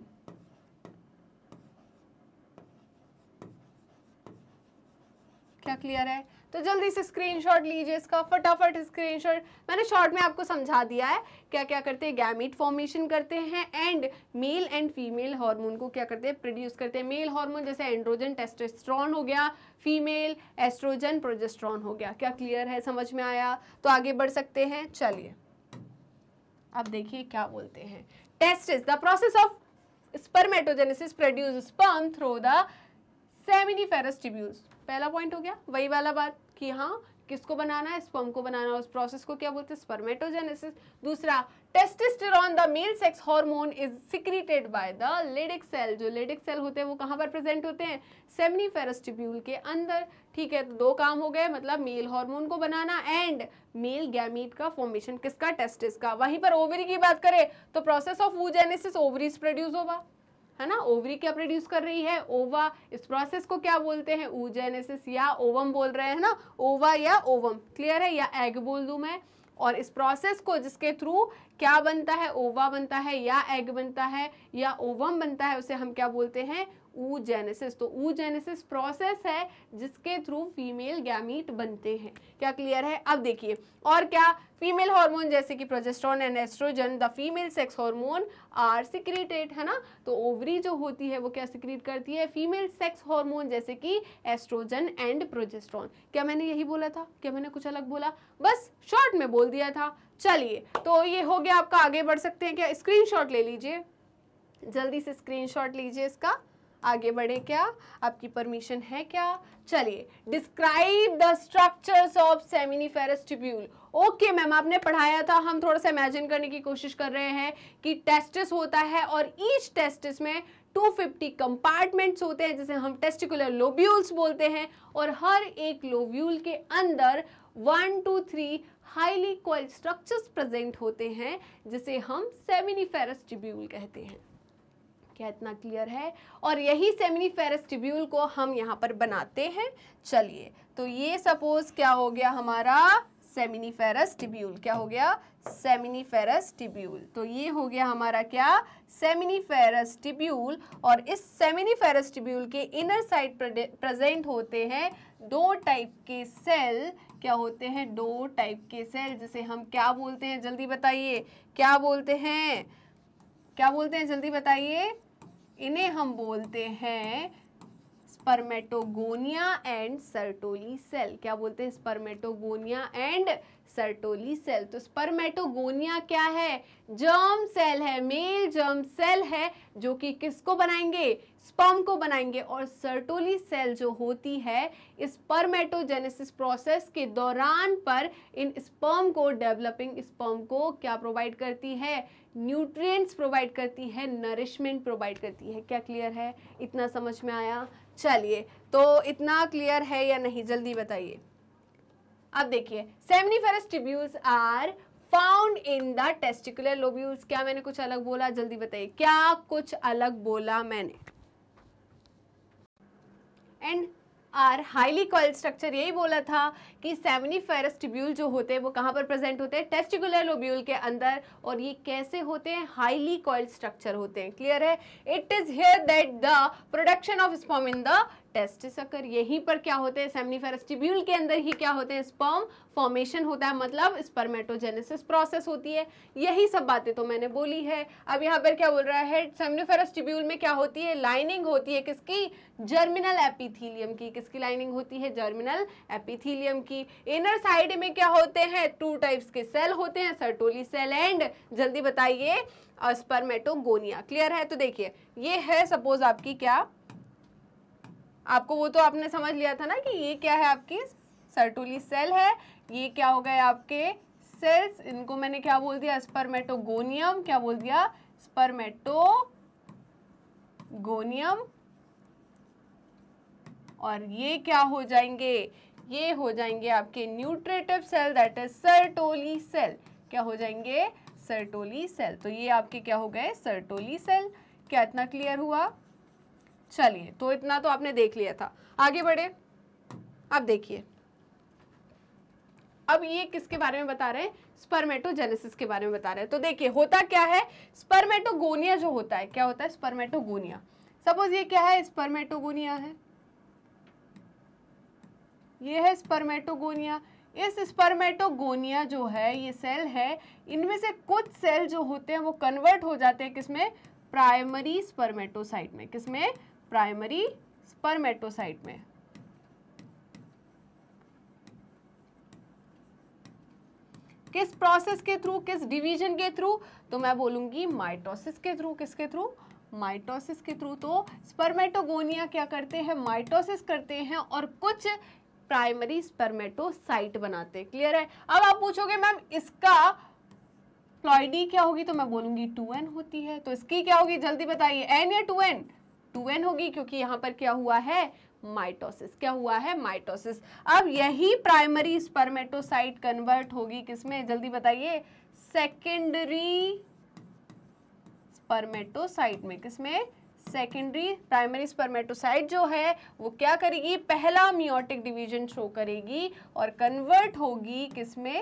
क्या क्लियर है तो जल्दी से स्क्रीनशॉट लीजिए इसका फटाफट स्क्रीनशॉट मैंने शॉर्ट में आपको समझा दिया है क्या क्या करते हैं गैमिट फॉर्मेशन करते हैं and male and female hormone को क्या करते हैं प्रोड्यूस करते हैं मेल हार्मोन जैसे एंड्रोजन टेस्टेस्ट्रॉन हो गया फीमेल एस्ट्रोजन प्रोजेस्ट्रॉन हो गया क्या क्लियर है समझ में आया तो आगे बढ़ सकते हैं चलिए अब देखिए क्या बोलते हैं testis is the process of spermatogenesis produce sperm through the seminiferous tubules पहला पॉइंट हो गया वही वाला बात कि हाँ किसको बनाना है स्पर्म को बनाना उस प्रोसेस को क्या बोलते हैं स्पर्मेटोजेनेसिस दूसरा testosterone the male sex hormone is secreted by the Leydig cell जो लेडिक सेल होते हैं वो कहाँ पर प्रेजेंट होते हैं सेमनी ट्यूब्यूल के अंदर ठीक है तो दो काम हो गए मतलब मेल हार्मोन को बनाना एंड मेल गैमीट का फॉर्मेशन किसका टेस्टिस का वहीं पर ओवरी की बात करें तो process of oogenesis ovaries produce होगा है ना ओवरी क्या प्रोड्यूस कर रही है ओवा इस प्रोसेस को क्या बोलते हैं ऊजेनेसिस या ओवम बोल रहे हैं ना ओवा या ओवम क्लियर है या एग बोल दू मैं और इस प्रोसेस को जिसके थ्रू क्या बनता है ओवा बनता है या एग बनता है या ओवम बनता है उसे हम क्या बोलते हैं ऊजेनेसिस तो ऊजेनेसिस प्रोसेस है जिसके थ्रू फीमेल गैमीट बनते हैं क्या क्लियर है अब देखिए और क्या फीमेल हार्मोन जैसे कि progesterone and estrogen the female sex hormone are secreted है ना तो ओवरी जो होती है वो क्या सिक्रीट करती है फीमेल सेक्स हार्मोन जैसे कि एस्ट्रोजन एंड प्रोजेस्ट्रॉन क्या मैंने यही बोला था क्या मैंने कुछ अलग बोला बस शॉर्ट में बोल दिया था चलिए तो ये हो गया आपका आगे बढ़ सकते हैं क्या स्क्रीन ले लीजिए जल्दी से स्क्रीन लीजिए इसका आगे बढ़े क्या आपकी परमिशन है क्या चलिए डिस्क्राइब द स्ट्रक्चर्स ऑफ सेमिनी फेरेस्टिब्यूल ओके मैम आपने पढ़ाया था हम थोड़ा सा इमेजिन करने की कोशिश कर रहे हैं कि टेस्टिस होता है और ईच टेस्टिस में 250 कंपार्टमेंट्स होते हैं जिसे हम टेस्टिकुलर लोब्यूल्स बोलते हैं और हर एक लोब्यूल के अंदर one two three highly coiled structures present होते हैं जिसे हम सेमिनिफेरस ट्यूब्यूल कहते हैं क्या इतना क्लियर है और यही सेमिनी फेरस ट्रिब्यूल को हम यहाँ पर बनाते हैं चलिए तो ये सपोज क्या हो गया हमारा सेमिनी फेरस टिब्यूल क्या हो गया सेमिनी फेरस टिब्यूल तो ये हो गया हमारा क्या सेमिनी फेरस टिब्यूल और इस सेमिनी फेरस टिब्यूल के इनर साइड प्रेजेंट होते हैं दो टाइप के सेल क्या होते हैं दो टाइप के सेल जिसे हम क्या बोलते हैं जल्दी बताइए क्या बोलते हैं क्या बोलते हैं जल्दी बताइए इन्हें हम बोलते हैं स्पर्मेटोगोनिया एंड सर्टोली सेल क्या बोलते हैं स्पर्मेटोगोनिया एंड सर्टोली सेल तो स्पर्मेटोगोनिया क्या है जर्म सेल है मेल जर्म सेल है जो कि किसको बनाएंगे स्पर्म को बनाएंगे और सर्टोली सेल जो होती है इस परमेटोजेनेसिस प्रोसेस के दौरान पर इन स्पर्म को डेवलपिंग स्पर्म को क्या प्रोवाइड करती है न्यूट्रिएंट्स प्रोवाइड करती है नरिशमेंट प्रोवाइड करती है क्या क्लियर है इतना समझ में आया चलिए तो इतना क्लियर है या नहीं जल्दी बताइए अब देखिए seminiferous tubules are found in the testicular lobules क्या मैंने कुछ अलग बोला जल्दी बताइए क्या कुछ अलग बोला मैंने and are highly coiled structure यही बोला था कि फेरस ट्यूब्यूल जो होते हैं वो कहाँ पर प्रेजेंट होते हैं टेस्टिकुलर लोब्यूल के अंदर और ये कैसे होते हैं हाईली कॉल स्ट्रक्चर होते हैं क्लियर है it is here that the production of sperm in the testis occur यहीं पर क्या होते हैं सेमनीफेरस ट्यूब्यूल के अंदर ही क्या होते हैं स्पर्म फॉर्मेशन होता है मतलब स्पर्मेटोजेनेसिस प्रोसेस होती है यही सब बातें तो मैंने बोली है अब यहाँ पर क्या बोल रहा है सेमनीफेरस ट्यूब्यूल में क्या होती है लाइनिंग होती है किसकी जर्मिनल एपिथीलियम की किसकी लाइनिंग होती है जर्मिनल एपिथीलियम की इनर साइड में क्या होते हैं टू टाइप्स के सेल होते हैं सर्टोली सेल एंड जल्दी बताइए स्पर्मेटोगोनिया क्लियर है तो देखिए ये है सपोज आपकी क्या आपको वो तो आपने समझ लिया था ना कि ये क्या है आपकी सर्टुली सेल है ये क्या हो गए आपके सेल्स इनको मैंने क्या बोल दिया स्पर्मेटोगोनियम क्या बोल दिया स्पर्मेटोगोनियम और ये क्या हो जाएंगे ये हो जाएंगे आपके nutritive cell that is Sertoli cell क्या हो जाएंगे सर्टोली सेल तो ये आपके क्या हो गए सर्टोली सेल क्या इतना क्लियर हुआ चलिए तो इतना तो आपने देख लिया था आगे बढ़े अब देखिए अब ये किसके बारे में बता रहे हैं स्पर्मेटोजेनेसिस के बारे में बता रहे हैं तो देखिए होता क्या है स्पर्मेटोगोनिया जो होता है क्या होता है स्पर्मेटोगोनिया सपोज ये क्या है स्पर्मेटोगोनिया है ये है स्पर्मेटोगोनिया इस स्पर्मेटोगोनिया जो है ये सेल है इनमें से कुछ सेल जो होते हैं वो कन्वर्ट हो जाते हैं किसमें प्राइमरी स्पर्मेटोसाइट में किसमें प्राइमरी स्पर्मेटोसाइट में किस प्रोसेस के थ्रू किस डिवीजन के थ्रू तो मैं बोलूंगी माइटोसिस के थ्रू किसके थ्रू माइटोसिस के थ्रू तो स्पर्मेटोगोनिया क्या करते हैं माइटोसिस करते हैं और कुछ प्राइमरी स्पर्मेटोसाइट बनाते हैं क्लियर है अब आप पूछोगे मैम इसका प्लॉइडी क्या होगी तो मैं बोलूंगी टू एन होती है तो इसकी क्या होगी जल्दी बताइए एन या टू एन टू एन होगी क्योंकि यहाँ पर क्या हुआ है माइटोसिस क्या हुआ है माइटोसिस अब यही प्राइमरी स्पर्मेटोसाइट कन्वर्ट होगी किसमें जल्दी बताइए सेकेंडरी स्पर्मेटोसाइट में किसमें सेकेंडरी प्राइमरी स्पर्मेटोसाइट जो है वो क्या करेगी पहला मियोटिक डिवीजन शो करेगी और कन्वर्ट होगी किसमें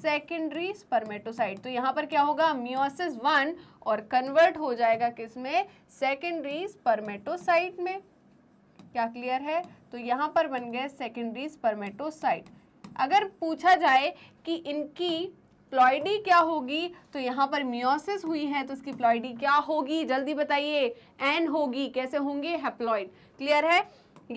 सेकेंडरी स्पर्मेटोसाइट तो यहाँ पर क्या होगा म्योसिस वन और कन्वर्ट हो जाएगा किसमें सेकेंडरी स्पर्मेटोसाइट में क्या क्लियर है तो यहां पर बन गए सेकेंडरी स्पर्मेटोसाइट अगर पूछा जाए कि इनकी प्लॉइडी क्या होगी तो यहाँ पर मियोसिस हुई है तो इसकी प्लॉयडी क्या होगी जल्दी बताइए एन होगी कैसे होंगे हेप्लॉइड क्लियर है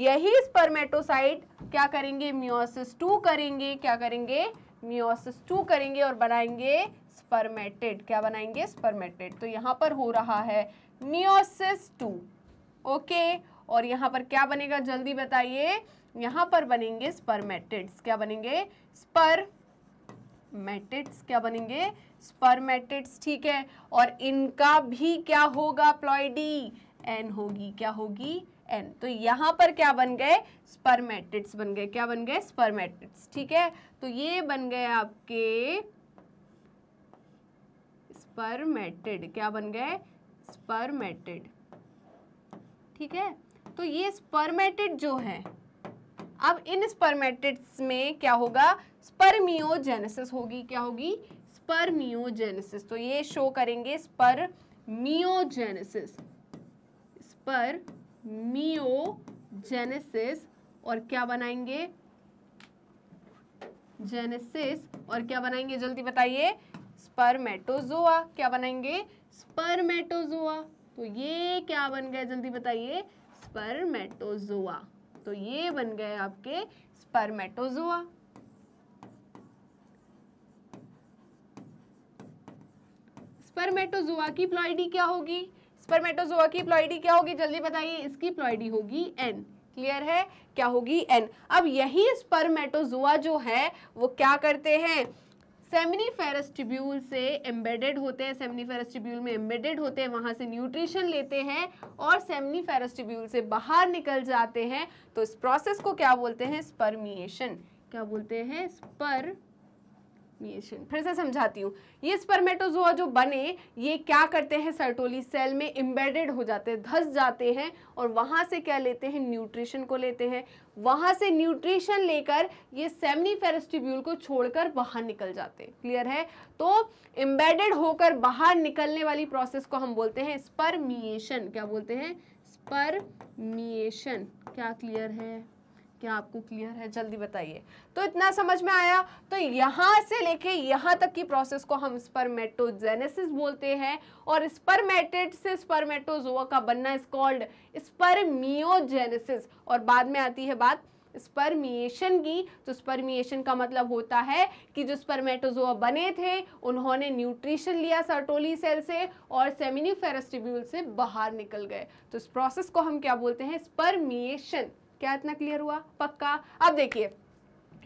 यही स्पर्मेटोसाइट क्या करेंगे मियोसिस टू करेंगे क्या करेंगे मियोसिस टू करेंगे और बनाएंगे स्पर्मेटेड क्या बनाएंगे स्पर्मेटेड तो यहाँ पर हो रहा है मियोसिस टू ओके और यहाँ पर क्या बनेगा जल्दी बताइए यहाँ पर बनेंगे स्पर्मेटेड्स क्या बनेंगे स्पर मेटिड्स क्या बनेंगे स्पर्मेटेड्स ठीक है और इनका भी क्या होगा प्लॉयडी एन होगी क्या होगी एन तो यहाँ पर क्या बन गए स्पर्मेटिड्स बन गए क्या बन गए स्पर्मेटिड्स ठीक है तो ये बन गए आपके स्पर्मेटेड क्या बन गए स्पर्मेटेड ठीक है तो ये स्पर्मेटेड जो है अब इन स्पर्मेटिड्स में क्या होगा स्पर्मियोजेनेसिस होगी क्या होगी स्पर्मियोजेनेसिस तो ये शो करेंगे स्पर्मियोजेनेसिस स्पर्मियोजेनेसिस और क्या बनाएंगे जेनेसिस और क्या बनाएंगे जल्दी बताइए स्पर्मेटोजोआ क्या बनाएंगे स्पर्मेटोजोआ तो ये क्या बन गए जल्दी बताइए स्पर्मेटोजोआ तो ये बन गए आपके स्पर्मेटोजोआ स्पर्मेटोजोआ की प्लॉइडी क्या होगी स्पर्मेटोजोआ की प्लॉइडी क्या होगी जल्दी बताइए इसकी प्लॉइडी होगी एन क्लियर है क्या होगी एन अब यही स्पर्मेटोजुआ जो है वो क्या करते हैं सेमिनीफेरस फेरेस्टिब्यूल से एम्बेडेड होते हैं सेमिनीफेरस फेरेस्टिब्यूल में एम्बेडेड होते हैं वहाँ से न्यूट्रिशन लेते हैं और सेमनी फेरेस्टिब्यूल से बाहर निकल जाते हैं तो इस प्रोसेस को क्या बोलते हैं स्पर्मिएशन क्या बोलते हैं स्पर न्यूक्लिएशन फिर से समझाती हूँ ये स्पर्मेटोजोआ जो बने ये क्या करते हैं सर्टोली सेल में एम्बेडेड हो जाते हैं धस जाते हैं और वहाँ से क्या लेते हैं न्यूट्रिशन को लेते हैं वहाँ से न्यूट्रिशन लेकर ये सेमनी फेरेस्टिब्यूल को छोड़कर बाहर निकल जाते हैं क्लियर है तो एम्बेडेड होकर बाहर निकलने वाली प्रोसेस को हम बोलते हैं स्पर्मिएशन क्या बोलते हैं स्पर्मिएशन क्या क्लियर है क्या आपको क्लियर है जल्दी बताइए तो इतना समझ में आया तो यहाँ से लेके यहाँ तक की प्रोसेस को हम स्पर्मेटोजेनेसिस बोलते हैं और स्पर्मेटेड से स्पर्मेटोजोआ का बनना इज कॉल्ड स्पर्मियोजेनेसिस और बाद में आती है बात स्पर्मिएशन की तो स्पर्मिएशन का मतलब होता है कि जो स्पर्मेटोजोआ बने थे उन्होंने न्यूट्रिशन लिया सर्टोली सेल से और सेमिनिफेरस से बाहर निकल गए तो इस प्रोसेस को हम क्या बोलते हैं स्पर्मिएशन क्या इतना क्लियर हुआ पक्का अब देखिए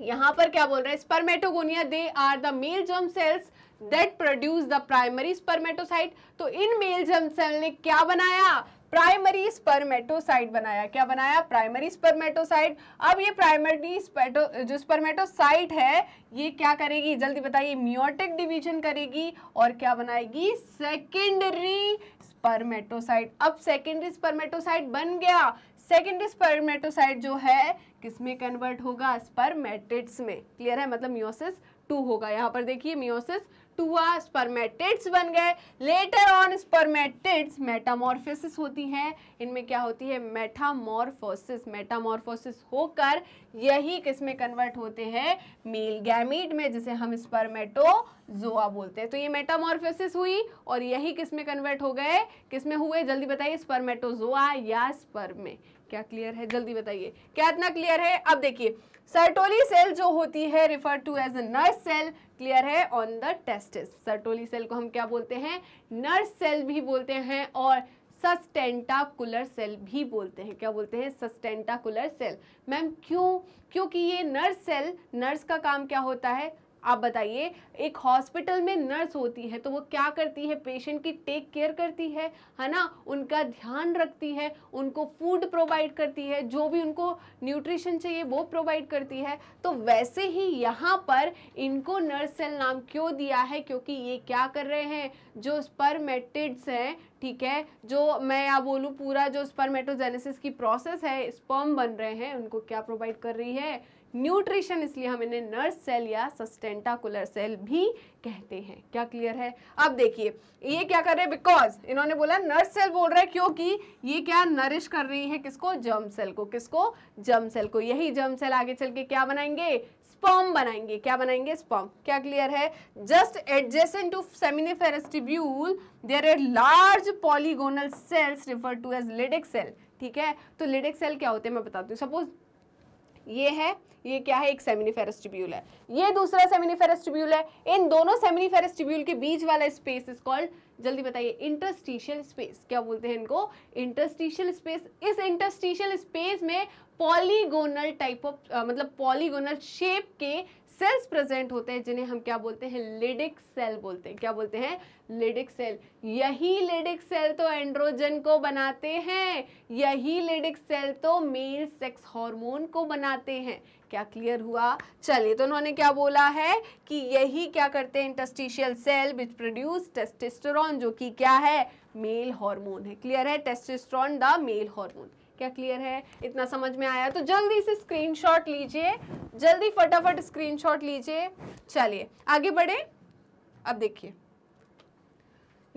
यहां पर क्या बोल रहे हैं spermatogonia they are the male germ cells that produce the primary spermatocyte तो इन मेल जर्म सेल ने क्या बनाया प्राइमरी स्पर्मेटोसाइट बनाया क्या बनाया प्राइमरी स्पर्मेटोसाइट अब ये प्राइमरी स्पर्टो जो स्पर्मेटोसाइट है ये क्या करेगी जल्दी बताइए म्योटिक डिवीजन करेगी और क्या बनाएगी सेकेंडरी स्पर्मेटोसाइट अब सेकेंडरी स्पर्मेटोसाइट बन गया सेकेंड स्पर्मेटोसाइट जो है किस में कन्वर्ट होगा स्पर्मेटिट्स में क्लियर है मतलब म्योसिस टू होगा यहाँ पर देखिए मियोसिस टूआ स्पर्मेटिड्स बन गए लेटर ऑन स्पर्मेटिड्स मेटामोरफोसिस होती है इनमें क्या होती है मेटामोरफोसिस मेटामोरफोसिस होकर यही किस में कन्वर्ट होते हैं मेल गैमीट में जिसे हम स्पर्मेटोजोआ बोलते हैं तो ये मेटामोरफोसिस हुई और यही किस में कन्वर्ट हो गए किस में हुए जल्दी बताइए स्पर्मेटोजोआ या स्पर्मे क्या क्लियर है जल्दी बताइए क्या इतना क्लियर है अब देखिए सर्टोली सेल जो होती है refer to as a nurse cell clear है on the testis Sertoli cell को हम क्या बोलते हैं नर्स सेल भी बोलते हैं और सस्टेंटाकुलर सेल भी बोलते हैं क्या बोलते हैं सस्टेंटाकुलर सेल मैम क्यों क्योंकि ये नर्स सेल नर्स का काम क्या होता है आप बताइए एक हॉस्पिटल में नर्स होती है तो वो क्या करती है पेशेंट की टेक केयर करती है है ना उनका ध्यान रखती है उनको फूड प्रोवाइड करती है जो भी उनको न्यूट्रिशन चाहिए वो प्रोवाइड करती है तो वैसे ही यहाँ पर इनको नर्स सेल नाम क्यों दिया है क्योंकि ये क्या कर रहे हैं जो स्पर्मेटिड्स हैं ठीक है जो मैं आप बोलूँ पूरा जो स्पर्मेटोजेनेसिस की प्रोसेस है स्पर्म बन रहे हैं उनको क्या प्रोवाइड कर रही है न्यूट्रिशन इसलिए हम इन्हें नर्स सेल या सस्टेंटाकुलर सेल भी कहते हैं क्या क्लियर है अब देखिए ये क्या कर रहे हैं बिकॉज इन्होंने बोला नर्स सेल बोल रहे हैं क्योंकि ये क्या नरिश कर रही है किसको जर्म सेल को किसको जर्म सेल को यही जर्म सेल आगे चल के क्या बनाएंगे स्पर्म बनाएंगे क्या बनाएंगे स्पर्म क्या क्लियर है just adjacent to seminiferous tubule there are large polygonal cells refer to as Leydig cell ठीक है तो लिडिक सेल क्या होते हैं मैं बताती हूँ सपोज ये है ये क्या है एक सेमिनिफेरस ट्यूब्यूल है ये दूसरा सेमिनिफेरस ट्यूब्यूल है इन दोनों सेमिनिफेरस ट्यूब्यूल के बीच वाला स्पेस इज कॉल्ड जल्दी बताइए इंटरस्टिशियल स्पेस क्या बोलते हैं इनको इंटरस्टिशियल स्पेस इस इंटरस्टिशियल स्पेस में पॉलीगोनल टाइप ऑफ मतलब पॉलीगोनल शेप के सेल्स प्रेजेंट होते हैं जिन्हें हम क्या बोलते हैं लिडिक सेल बोलते हैं क्या बोलते हैं लिडिक सेल यही लिडिक सेल तो एंड्रोजन को बनाते हैं यही लिडिक सेल तो मेल सेक्स हार्मोन को बनाते हैं क्या क्लियर हुआ चलिए तो उन्होंने क्या बोला है कि यही क्या करते हैं interstitial cell which produce testosterone जो कि क्या है मेल हार्मोन है क्लियर है टेस्टेस्टोरॉन द मेल हार्मोन क्या क्लियर है इतना समझ में आया तो जल्दी से स्क्रीनशॉट लीजिए जल्दी फटाफट स्क्रीनशॉट लीजिए चलिए आगे बढ़े अब देखिए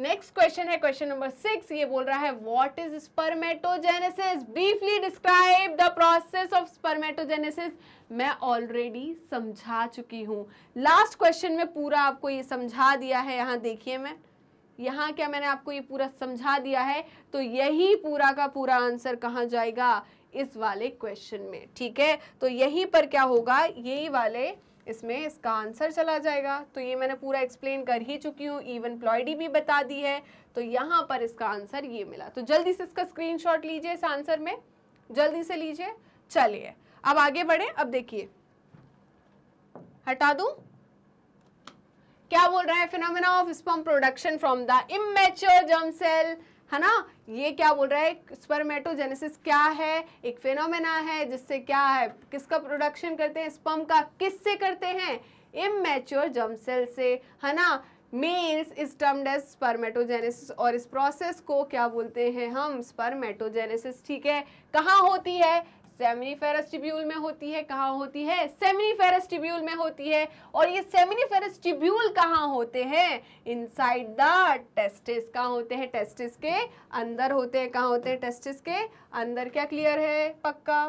नेक्स्ट क्वेश्चन है क्वेश्चन नंबर सिक्स ये बोल रहा है what is spermatogenesis briefly describe the process of spermatogenesis मैं ऑलरेडी समझा चुकी हूँ लास्ट क्वेश्चन में पूरा आपको ये समझा दिया है यहाँ देखिए मैं यहाँ क्या मैंने आपको ये पूरा समझा दिया है तो यही पूरा का पूरा आंसर कहाँ जाएगा इस वाले क्वेश्चन में ठीक है तो यहीं पर क्या होगा यही वाले इसमें इसका आंसर चला जाएगा तो ये मैंने पूरा एक्सप्लेन कर ही चुकी हूँ इवन प्लॉयडी भी बता दी है तो यहाँ पर इसका आंसर ये मिला तो जल्दी से इसका स्क्रीनशॉट लीजिए इस आंसर में जल्दी से लीजिए चलिए अब आगे बढ़े अब देखिए हटा दू क्या बोल रहा है phenomena of sperm production from the immature germ cell है ना ये क्या बोल रहा है स्पर्मेटोजेनेसिस क्या है एक फिनोमिना है जिससे क्या है किसका प्रोडक्शन करते हैं स्पर्म का किससे करते हैं इमेच्योर जर्म सेल से है ना males is termed as spermatogenesis और इस प्रोसेस को क्या बोलते हैं हम स्पर्मेटोजेनेसिस ठीक है कहाँ होती है सेमिनीफेरस टिब्यूल में होती है कहाँ होती है सेमिनीफेरस टिब्यूल में होती है और ये सेमिनीफेरस टिब्यूल कहाँ होते हैं इनसाइड द टेस्टिस कहाँ होते हैं टेस्टिस के अंदर होते हैं कहाँ होते हैं टेस्टिस के अंदर क्या क्लियर है पक्का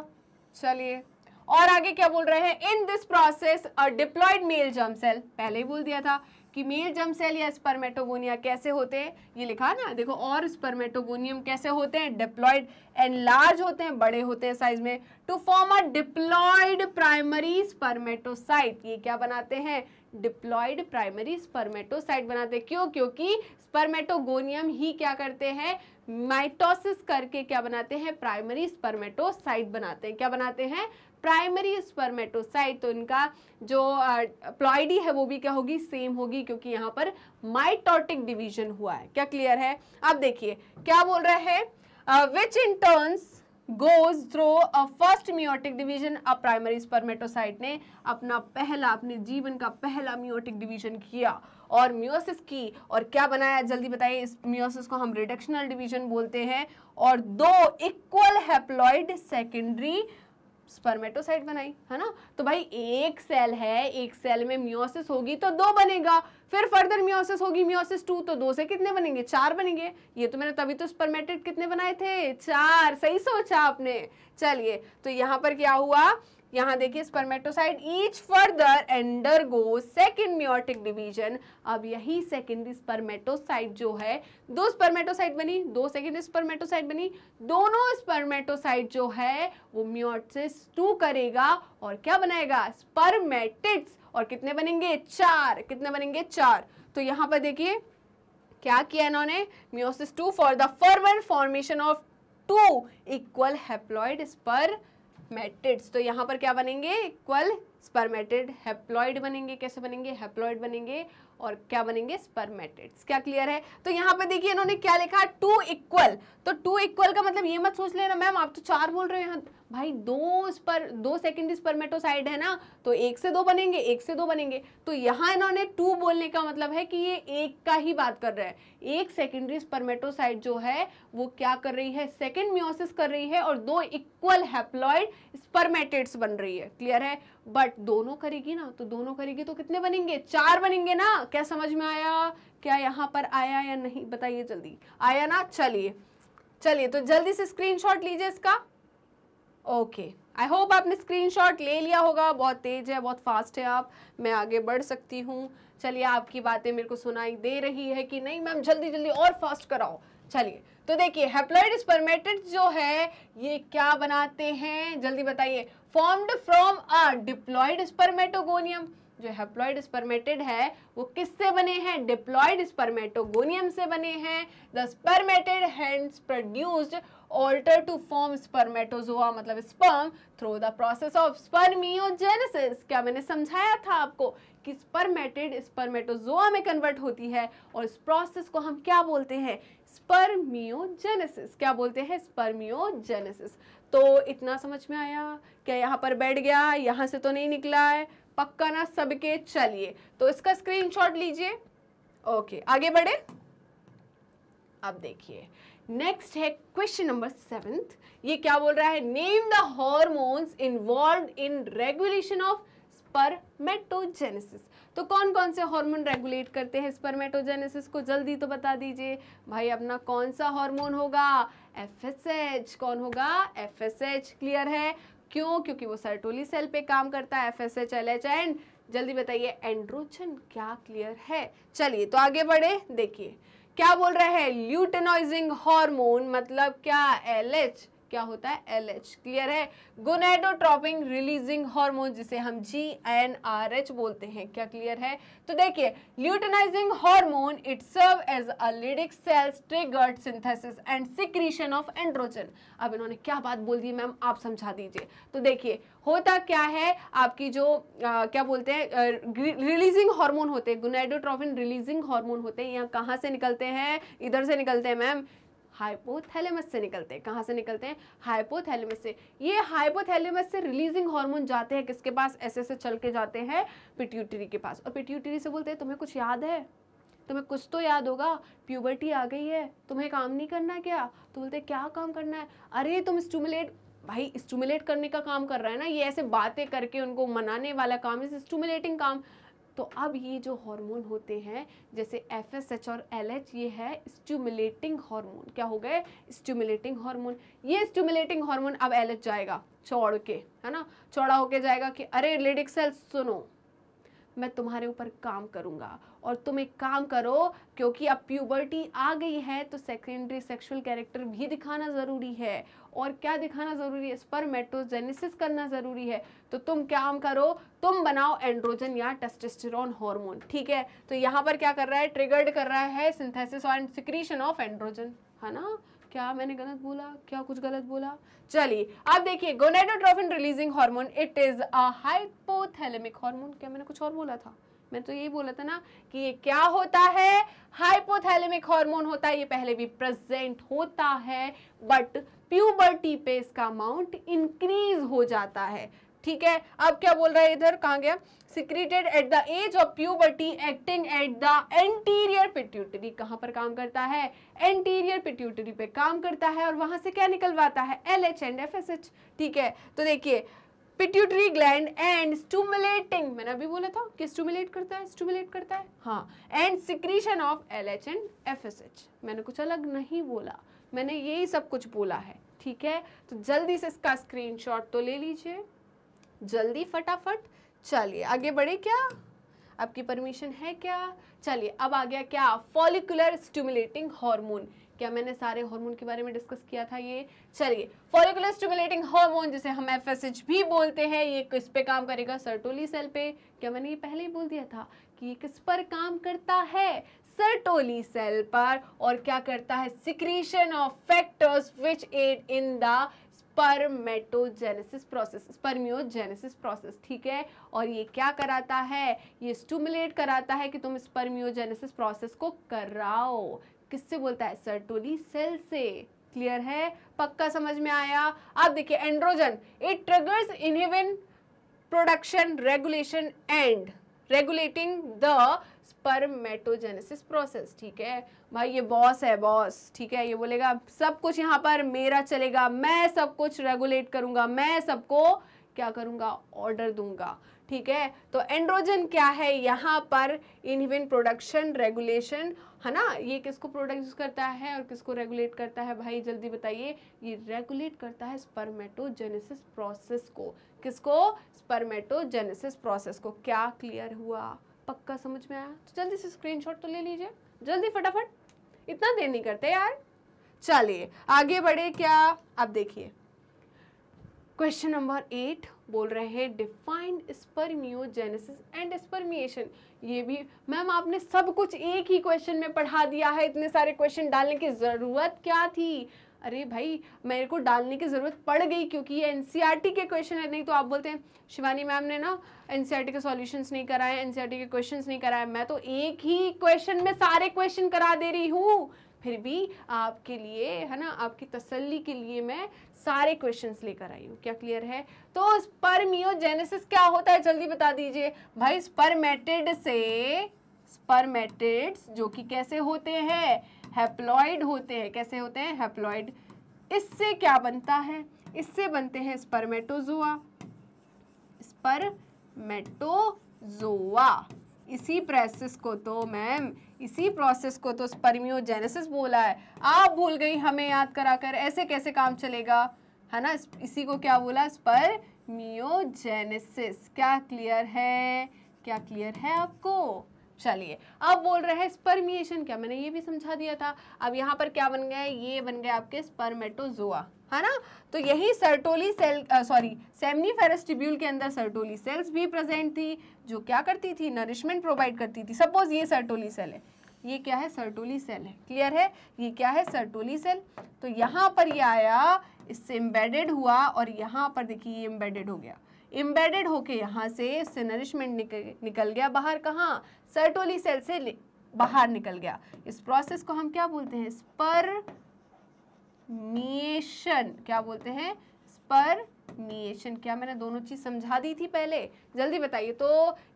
चलिए और आगे क्या बोल रहे हैं in this process a diploid male germ cell पहले ही बोल दिया था कि मेल जम सेल या स्पर्मेटोगोनिया कैसे होते हैं ये लिखा ना देखो और स्पर्मेटोगोनियम कैसे होते हैं डिप्लॉयड एंड लार्ज होते हैं बड़े होते हैं साइज में to form a diploid primary spermatocyte ये क्या बनाते हैं डिप्लॉयड प्राइमरी स्पर्मेटोसाइट बनाते हैं क्यों क्योंकि स्पर्मेटोगोनियम ही क्या करते हैं माइटोसिस करके क्या बनाते हैं प्राइमरी स्पर्मेटोसाइट बनाते हैं क्या बनाते हैं प्राइमरी स्पर्मेटोसाइट तो इनका जो प्लॉइडी है वो भी क्या होगी सेम होगी क्योंकि यहाँ पर माइटोटिक डिवीजन हुआ है क्या क्लियर है अब देखिए क्या बोल रहा है which in turns goes through a first meiotic division a primary spermatocyte ने अपना पहला अपने जीवन का पहला मियोटिक डिवीजन किया और मियोसिस की और क्या बनाया जल्दी बताइए इस मियोसिस को हम रिडक्शनल डिवीजन बोलते हैं और दो इक्वल हैप्लॉइड सेकेंडरी स्पर्मेटोसाइट बनाई है ना तो भाई एक सेल है एक सेल में म्योसिस होगी तो दो बनेगा फिर फर्दर म्योसिस होगी म्योसिस टू तो दो से कितने बनेंगे चार बनेंगे ये तो मैंने तभी तो स्पर्मेटेड कितने बनाए थे चार सही सोचा आपने चलिए तो यहाँ पर क्या हुआ यहाँ देखिए spermatocyte each further undergo second meiotic division अब यही सेकेंड स्पर्मेटोसाइड जो है दो स्पर्मेटोसाइड बनी दो सेकेंड स्पर्मेटोसाइड बनी दोनों स्पर्मेटोसाइड जो है वो म्योटिस टू करेगा और क्या बनाएगा स्पर्मेटिक्स और कितने बनेंगे चार कितने बनेंगे चार तो यहाँ पर देखिए क्या किया इन्होंने म्योसिस टू फॉर द फर्मन formation of two equal haploid स्पर स्पर्मेटिड्स तो यहाँ पर क्या बनेंगे इक्वल स्पर्मेटिड हेप्लॉइड बनेंगे कैसे बनेंगे हेप्लॉइड बनेंगे और क्या बनेंगे स्पर्मेटिड्स क्या क्लियर है तो यहाँ पे देखिए इन्होंने क्या लिखा टू इक्वल तो टू इक्वल का मतलब ये मत सोच लेना मैम आप तो चार बोल रहे हो यहाँ भाई दो स्पर दो सेकेंडरी स्पर्मेटोसाइड है ना तो एक से दो बनेंगे एक से दो बनेंगे तो यहाँ इन्होंने टू बोलने का मतलब है कि ये एक का ही बात कर रहा है एक सेकेंडरी स्पर्मेटोसाइड जो है वो क्या कर रही है सेकेंड म्योसिस कर रही है और दो इक्वल हैप्लॉइड स्पर्मेटेड्स बन रही है क्लियर है बट दोनों करेगी ना तो दोनों करेगी तो कितने बनेंगे चार बनेंगे ना क्या समझ में आया क्या यहाँ पर आया या नहीं बताइए जल्दी आया ना चलिए चलिए तो जल्दी से स्क्रीनशॉट लीजिए इसका ओके आई होप आपने स्क्रीनशॉट ले लिया होगा बहुत तेज है बहुत फास्ट है आप मैं आगे बढ़ सकती हूँ चलिए आपकी बातें मेरे को सुनाई दे रही है कि नहीं मैम जल्दी जल्दी और फास्ट कराओ चलिए तो देखिए हेप्लॉइड स्पर्मेटेड जो है ये क्या बनाते हैं जल्दी बताइए formed from a diploid spermatogonium जो हेप्लॉइड स्पर्मेटेड है वो किससे बने हैं डिप्लॉइड स्पर्मेटोगोनियम से बने हैं the spermatid hands produced alter to form spermatozoa मतलब sperm through the process of spermiogenesis क्या मैंने समझाया था आपको कि स्पर्मेटेड स्पर्मेटोजोआ में कन्वर्ट होती है और इस प्रोसेस को हम क्या बोलते हैं स्पर्मियोजेनेसिस क्या बोलते हैं स्पर्मियोजेनेसिस तो इतना समझ में आया क्या यहाँ पर बैठ गया यहाँ से तो नहीं निकला है पक्का ना सबके चलिए तो इसका स्क्रीनशॉट लीजिए ओके आगे बढ़े अब देखिए नेक्स्ट है क्वेश्चन नंबर सेवेंथ ये क्या बोल रहा है name the hormones involve in regulation of spermatogenesis तो कौन कौन से हार्मोन रेगुलेट करते हैं स्पर्मेटोजेनेसिस को जल्दी तो बता दीजिए भाई अपना कौन सा हार्मोन होगा एफएसएच कौन होगा एफएसएच क्लियर है क्यों क्योंकि वो सर्टोली सेल पे काम करता है F S H L H and जल्दी बताइए एंड्रोजन क्या क्लियर है चलिए तो आगे बढ़े देखिए क्या बोल रहे हैं ल्यूटेनोइिंग हार्मोन मतलब क्या एल एच क्या होता है एल एच क्लियर है गोनेडोट्रॉपिंग रिलीजिंग हार्मोन जिसे हम जी एन आर एच बोलते हैं क्या क्लियर है तो देखिए luteinizing hormone it serve as a Leydig cells triggered synthesis and secretion of androgen अब इन्होंने क्या बात बोल दी मैम आप समझा दीजिए तो देखिए होता क्या है आपकी जो आ, क्या बोलते हैं रिलीजिंग हार्मोन होते हैं गुनाइडोट्रॉफिन रिलीजिंग हार्मोन होते हैं यहाँ कहाँ से निकलते हैं इधर से निकलते हैं मैम हाइपोथैलेमस से निकलते हैं कहाँ से निकलते हैं हाइपोथैलेमस से ये हाइपोथैलेमस से रिलीजिंग हार्मोन जाते हैं किसके पास ऐसे ऐसे चल के जाते हैं पिट्यूटरी के पास और पिट्यूटरी से बोलते हैं तुम्हें कुछ याद है तुम्हें कुछ तो याद होगा प्यूबर्टी आ गई है तुम्हें काम नहीं करना क्या तो बोलते क्या काम करना है अरे तुम स्टूमुलेट भाई स्टूमुलेट करने का काम कर रहा है ना ये ऐसे बातें करके उनको मनाने वाला काम इस स्टूमुलेटिंग काम तो अब ये जो हार्मोन होते हैं जैसे एफ और एल ये है स्टिमुलेटिंग हार्मोन क्या हो गए स्टिमुलेटिंग हार्मोन ये स्टिमुलेटिंग हार्मोन अब एल जाएगा चौड़ के है ना चौड़ा होके जाएगा कि अरे लेडिक सेल्स सुनो मैं तुम्हारे ऊपर काम करूँगा और तुम एक काम करो क्योंकि अब प्यूबर्टी आ गई है तो सेकेंडरी सेक्सुअल कैरेक्टर भी दिखाना ज़रूरी है और क्या दिखाना ज़रूरी है स्पर्मेटोजेनेसिस करना ज़रूरी है तो तुम काम करो तुम बनाओ एंड्रोजन या टेस्टेस्टेरॉन हार्मोन ठीक है तो यहाँ पर क्या कर रहा है ट्रिगर्ड कर रहा है synthesis and secretion of androgen है ना क्या मैंने गलत बोला क्या कुछ गलत बोला चलिए आप देखिए gonadotrophin releasing hormone it is a hypothalamic hormone क्या मैंने कुछ और बोला था मैं तो यही बोला था ना कि ये क्या होता है हाइपोथैलेमिक हार्मोन होता है ये पहले भी प्रेजेंट होता है बट प्यूबर्टी पे इसका अमाउंट इंक्रीज हो जाता है ठीक है अब क्या बोल रहा है इधर कहाँ गया secreted at the age of puberty acting at the anterior pituitary कहां पर काम करता है एंटीरियर पिट्यूटरी पे काम करता है और वहां से क्या निकलवाता है L H and F S H ठीक है तो देखिए पिट्यूटरी ग्लैंड एंड स्टूमुलेटिंग मैंने अभी बोला था कि स्टूमुलेट करता है स्टूमुलेट करता है हाँ and secretion of L H and F S H मैंने कुछ अलग नहीं बोला मैंने यही सब कुछ बोला है ठीक है तो जल्दी से इसका स्क्रीनशॉट तो ले लीजिए जल्दी फटाफट चलिए आगे बढ़े क्या आपकी परमिशन है क्या चलिए अब आ गया क्या फॉलिकुलर स्टिमुलेटिंग हार्मोन क्या मैंने सारे हार्मोन के बारे में डिस्कस किया था ये चलिए फॉलिकुलर स्टिमुलेटिंग हार्मोन जिसे हम एफ भी बोलते हैं ये किस पे काम करेगा सर्टोली सेल पे क्या मैंने ये पहले ही बोल दिया था कि ये किस पर काम करता है सर्टोली सेल पर और क्या करता है secretion of factors which aid in the spermatogenesis process spermiogenesis process ठीक है और ये क्या कराता है ये स्टूमुलेट कराता है कि तुम स्पर्मियोजेनेसिस प्रोसेस को कराओ किससे बोलता है सर्टोली सेल से क्लियर है पक्का समझ में आया अब देखिए androgen it triggers inhibin production regulation and regulating the spermatogenesis process ठीक है भाई ये बॉस है बॉस ठीक है ये बोलेगा सब कुछ यहाँ पर मेरा चलेगा मैं सब कुछ रेगुलेट करूँगा मैं सबको क्या करूँगा ऑर्डर दूंगा ठीक है तो एंड्रोजन क्या है यहाँ पर इनहिबिन प्रोडक्शन रेगुलेशन है ना ये किसको प्रोड्यूस करता है और किसको रेगुलेट करता है भाई जल्दी बताइए ये रेगुलेट करता है स्पर्मेटोजेनेसिस प्रोसेस को किसको स्पर्मेटोजेनेसिस प्रोसेस को क्या क्लियर हुआ पक्का समझ में आया तो जल्दी से स्क्रीनशॉट तो ले लीजिए जल्दी फटाफट इतना देर नहीं करते यार चलिए आगे बढ़े क्या आप देखिए क्वेश्चन नंबर एट बोल रहे हैं डिफाइंड स्पर्मियोजेनेसिस एंड स्पर्मिएशन ये भी मैम आपने सब कुछ एक ही क्वेश्चन में पढ़ा दिया है इतने सारे क्वेश्चन डालने की ज़रूरत क्या थी अरे भाई मेरे को डालने की ज़रूरत पड़ गई क्योंकि ये एन e के क्वेश्चन है नहीं तो आप बोलते हैं शिवानी मैम ने ना एन e के सॉल्यूशंस नहीं कराए एन e के क्वेश्चंस नहीं कराए मैं तो एक ही क्वेश्चन में सारे क्वेश्चन करा दे रही हूँ फिर भी आपके लिए है ना आपकी तसल्ली के लिए मैं सारे क्वेश्चंस लेकर आई हूँ क्या क्लियर है तो स्पर्मियोजेनेसिस क्या होता है जल्दी बता दीजिए भाई स्पर्मेटेड से स्पर्मेटेड्स जो कि कैसे होते हैं हैप्लॉयड होते हैं कैसे होते हैं हैप्लॉयड इससे क्या बनता है इससे बनते हैं स्पर्मेटोजोआ स्पर्मेटोजोआ इसी प्रोसेस को तो मैम इसी प्रोसेस को तो स्पर्मियोजेनेसिस बोला है आप भूल गई हमें याद करा कर ऐसे कैसे काम चलेगा है ना इसी को क्या बोला स्पर्मियोजेनेसिस क्या क्लियर है क्या क्लियर है आपको चलिए अब बोल रहे हैं स्पर्मिएशन क्या मैंने ये भी समझा दिया था अब यहाँ पर क्या बन गया ये बन गया आपके स्पर्मेटोजोआ है ना तो यही सर्टोली सेल सॉरी सेमनी फेरेस्टिब्यूल के अंदर सर्टोली सेल्स भी प्रेजेंट थी जो क्या करती थी नरिशमेंट प्रोवाइड करती थी सपोज ये सर्टोली सेल है ये क्या है सर्टोली सेल है क्लियर है ये क्या है सर्टोली सेल तो यहाँ पर ये आया इससे एम्बेडेड हुआ और यहाँ पर देखिए ये एम्बेडेड हो गया इम्बेडेड होके यहाँ से इससे नरिशमेंट निकल निकल गया बाहर कहाँ सर्टोली सेल से बाहर निकल गया इस प्रोसेस को हम क्या बोलते हैं स्पर्मिएशन क्या बोलते हैं स्पर मिएशन क्या मैंने दोनों चीज़ समझा दी थी पहले जल्दी बताइए तो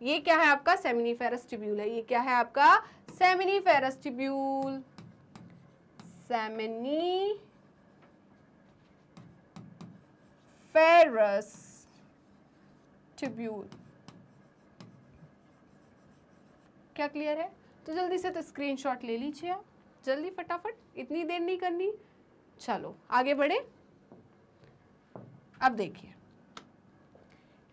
ये क्या है आपका सेमिनीफेरस ट्रिब्यूल है ये क्या है आपका seminiferous tubule seminiferous tubule क्या क्लियर है तो जल्दी से तो स्क्रीनशॉट ले लीजिए आप जल्दी फटाफट इतनी देर नहीं करनी चलो आगे बढ़े अब देखिए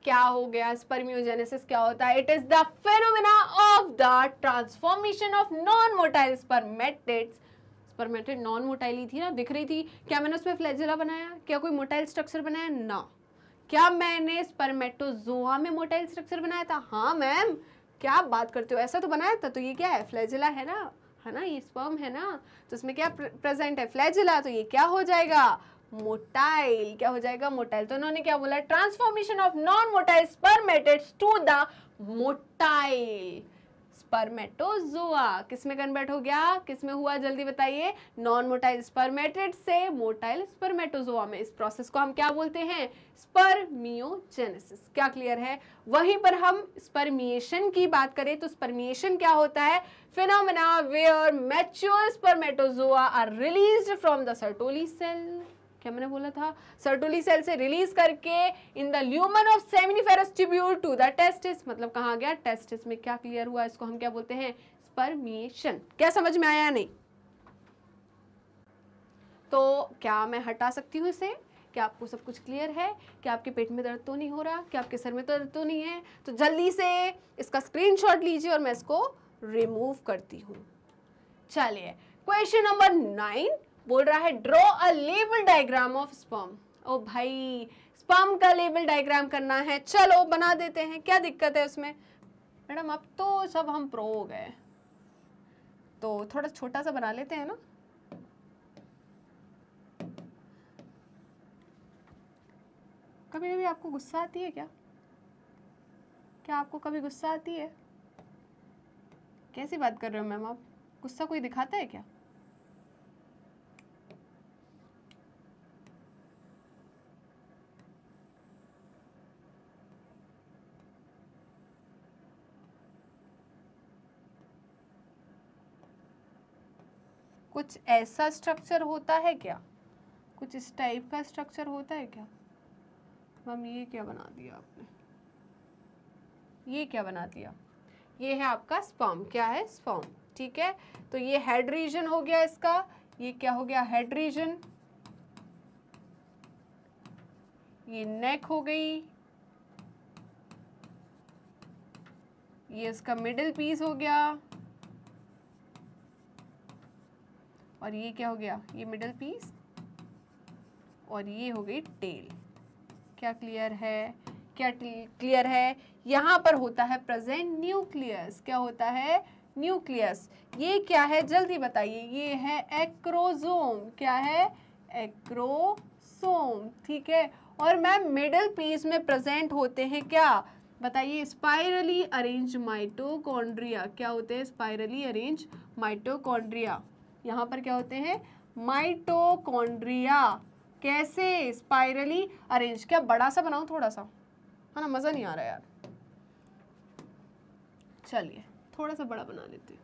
क्या हो गया स्पर्मियोजेनेसिस क्या होता है it is the phenomena of the transformation of non motile spermatids spermatid non motile थी ना दिख रही थी क्या मैंने उसमें फ्लैजिला बनाया क्या कोई मोटाइल स्ट्रक्चर बनाया ना क्या मैंने स्पर्मेटोजोआ में मोटाइल स्ट्रक्चर बनाया था हाँ मैम क्या आप बात करते हो ऐसा तो बनाया था तो ये क्या है फ्लैजिला है ना है ना ये स्पर्म है ना तो इसमें क्या प्रेजेंट है फ्लैजिला तो ये क्या हो जाएगा मोटाइल क्या हो जाएगा मोटाइल तो उन्होंने क्या बोला transformation of non motile spermatid to the motile spermatozoa किसमें कन्वर्ट हो गया किसमें हुआ जल्दी बताइए नॉन मोटाइल स्पर्मेटेड से मोटाइल स्पर्मेटोजोआ में इस प्रोसेस को हम क्या बोलते हैं स्पर्मियोजेनेसिस क्या क्लियर है वहीं पर हम स्पर्मिएशन की बात करें तो स्पर्मिएशन क्या होता है phenomena where mature spermatozoa are released from the Sertoli cell. क्या मैंने बोला था सर्टोली सेल से रिलीज करके in the lumen of seminiferous tubule to the testis मतलब कहा गया टेस्टिस में क्या क्लियर हुआ इसको हम क्या बोलते हैं स्पर्मिएशन क्या समझ में आया नहीं तो क्या मैं हटा सकती हूँ इसे क्या आपको सब कुछ क्लियर है क्या आपके पेट में दर्द तो नहीं हो रहा क्या आपके सर में दर्द तो नहीं है तो जल्दी से इसका स्क्रीनशॉट लीजिए और मैं इसको रिमूव करती हूँ चलिए क्वेश्चन नंबर नाइन बोल रहा है draw a label diagram of sperm ओ भाई स्पर्म का लेबल डायग्राम करना है चलो बना देते हैं क्या दिक्कत है उसमें मैडम अब तो सब हम प्रो हो गए तो थोड़ा छोटा सा बना लेते हैं ना कभी कभी आपको गुस्सा आती है क्या क्या आपको कभी गुस्सा आती है कैसी बात कर रहे हो मैम आप गुस्सा कोई दिखाता है क्या कुछ ऐसा स्ट्रक्चर होता है क्या कुछ इस टाइप का स्ट्रक्चर होता है क्या मैम ये क्या बना दिया आपने ये क्या बना दिया ये है आपका स्पॉम क्या है स्पॉम ठीक है तो ये हेड रीजन हो गया इसका ये क्या हो गया हेड रीजन ये नेक हो गई ये इसका मिडिल पीस हो गया और ये क्या हो गया ये मिडल पीस और ये हो गई टेल क्या क्लियर है क्या क्लियर है यहाँ पर होता है प्रेजेंट न्यूक्लियस क्या होता है न्यूक्लियस ये क्या है जल्दी बताइए ये है एक्रोजोम क्या है एक्रोसोम ठीक है और मैम मिडल पीस में प्रेजेंट होते हैं क्या बताइए स्पाइरली अरेंज माइटोकॉन्ड्रिया क्या होते हैं स्पाइरली अरेंज माइटोकॉन्ड्रिया यहाँ पर क्या होते हैं माइटोकॉन्ड्रिया कैसे स्पाइरली अरेंज क्या बड़ा सा बनाऊ थोड़ा सा है ना मज़ा नहीं आ रहा यार चलिए थोड़ा सा बड़ा बना लेती हूँ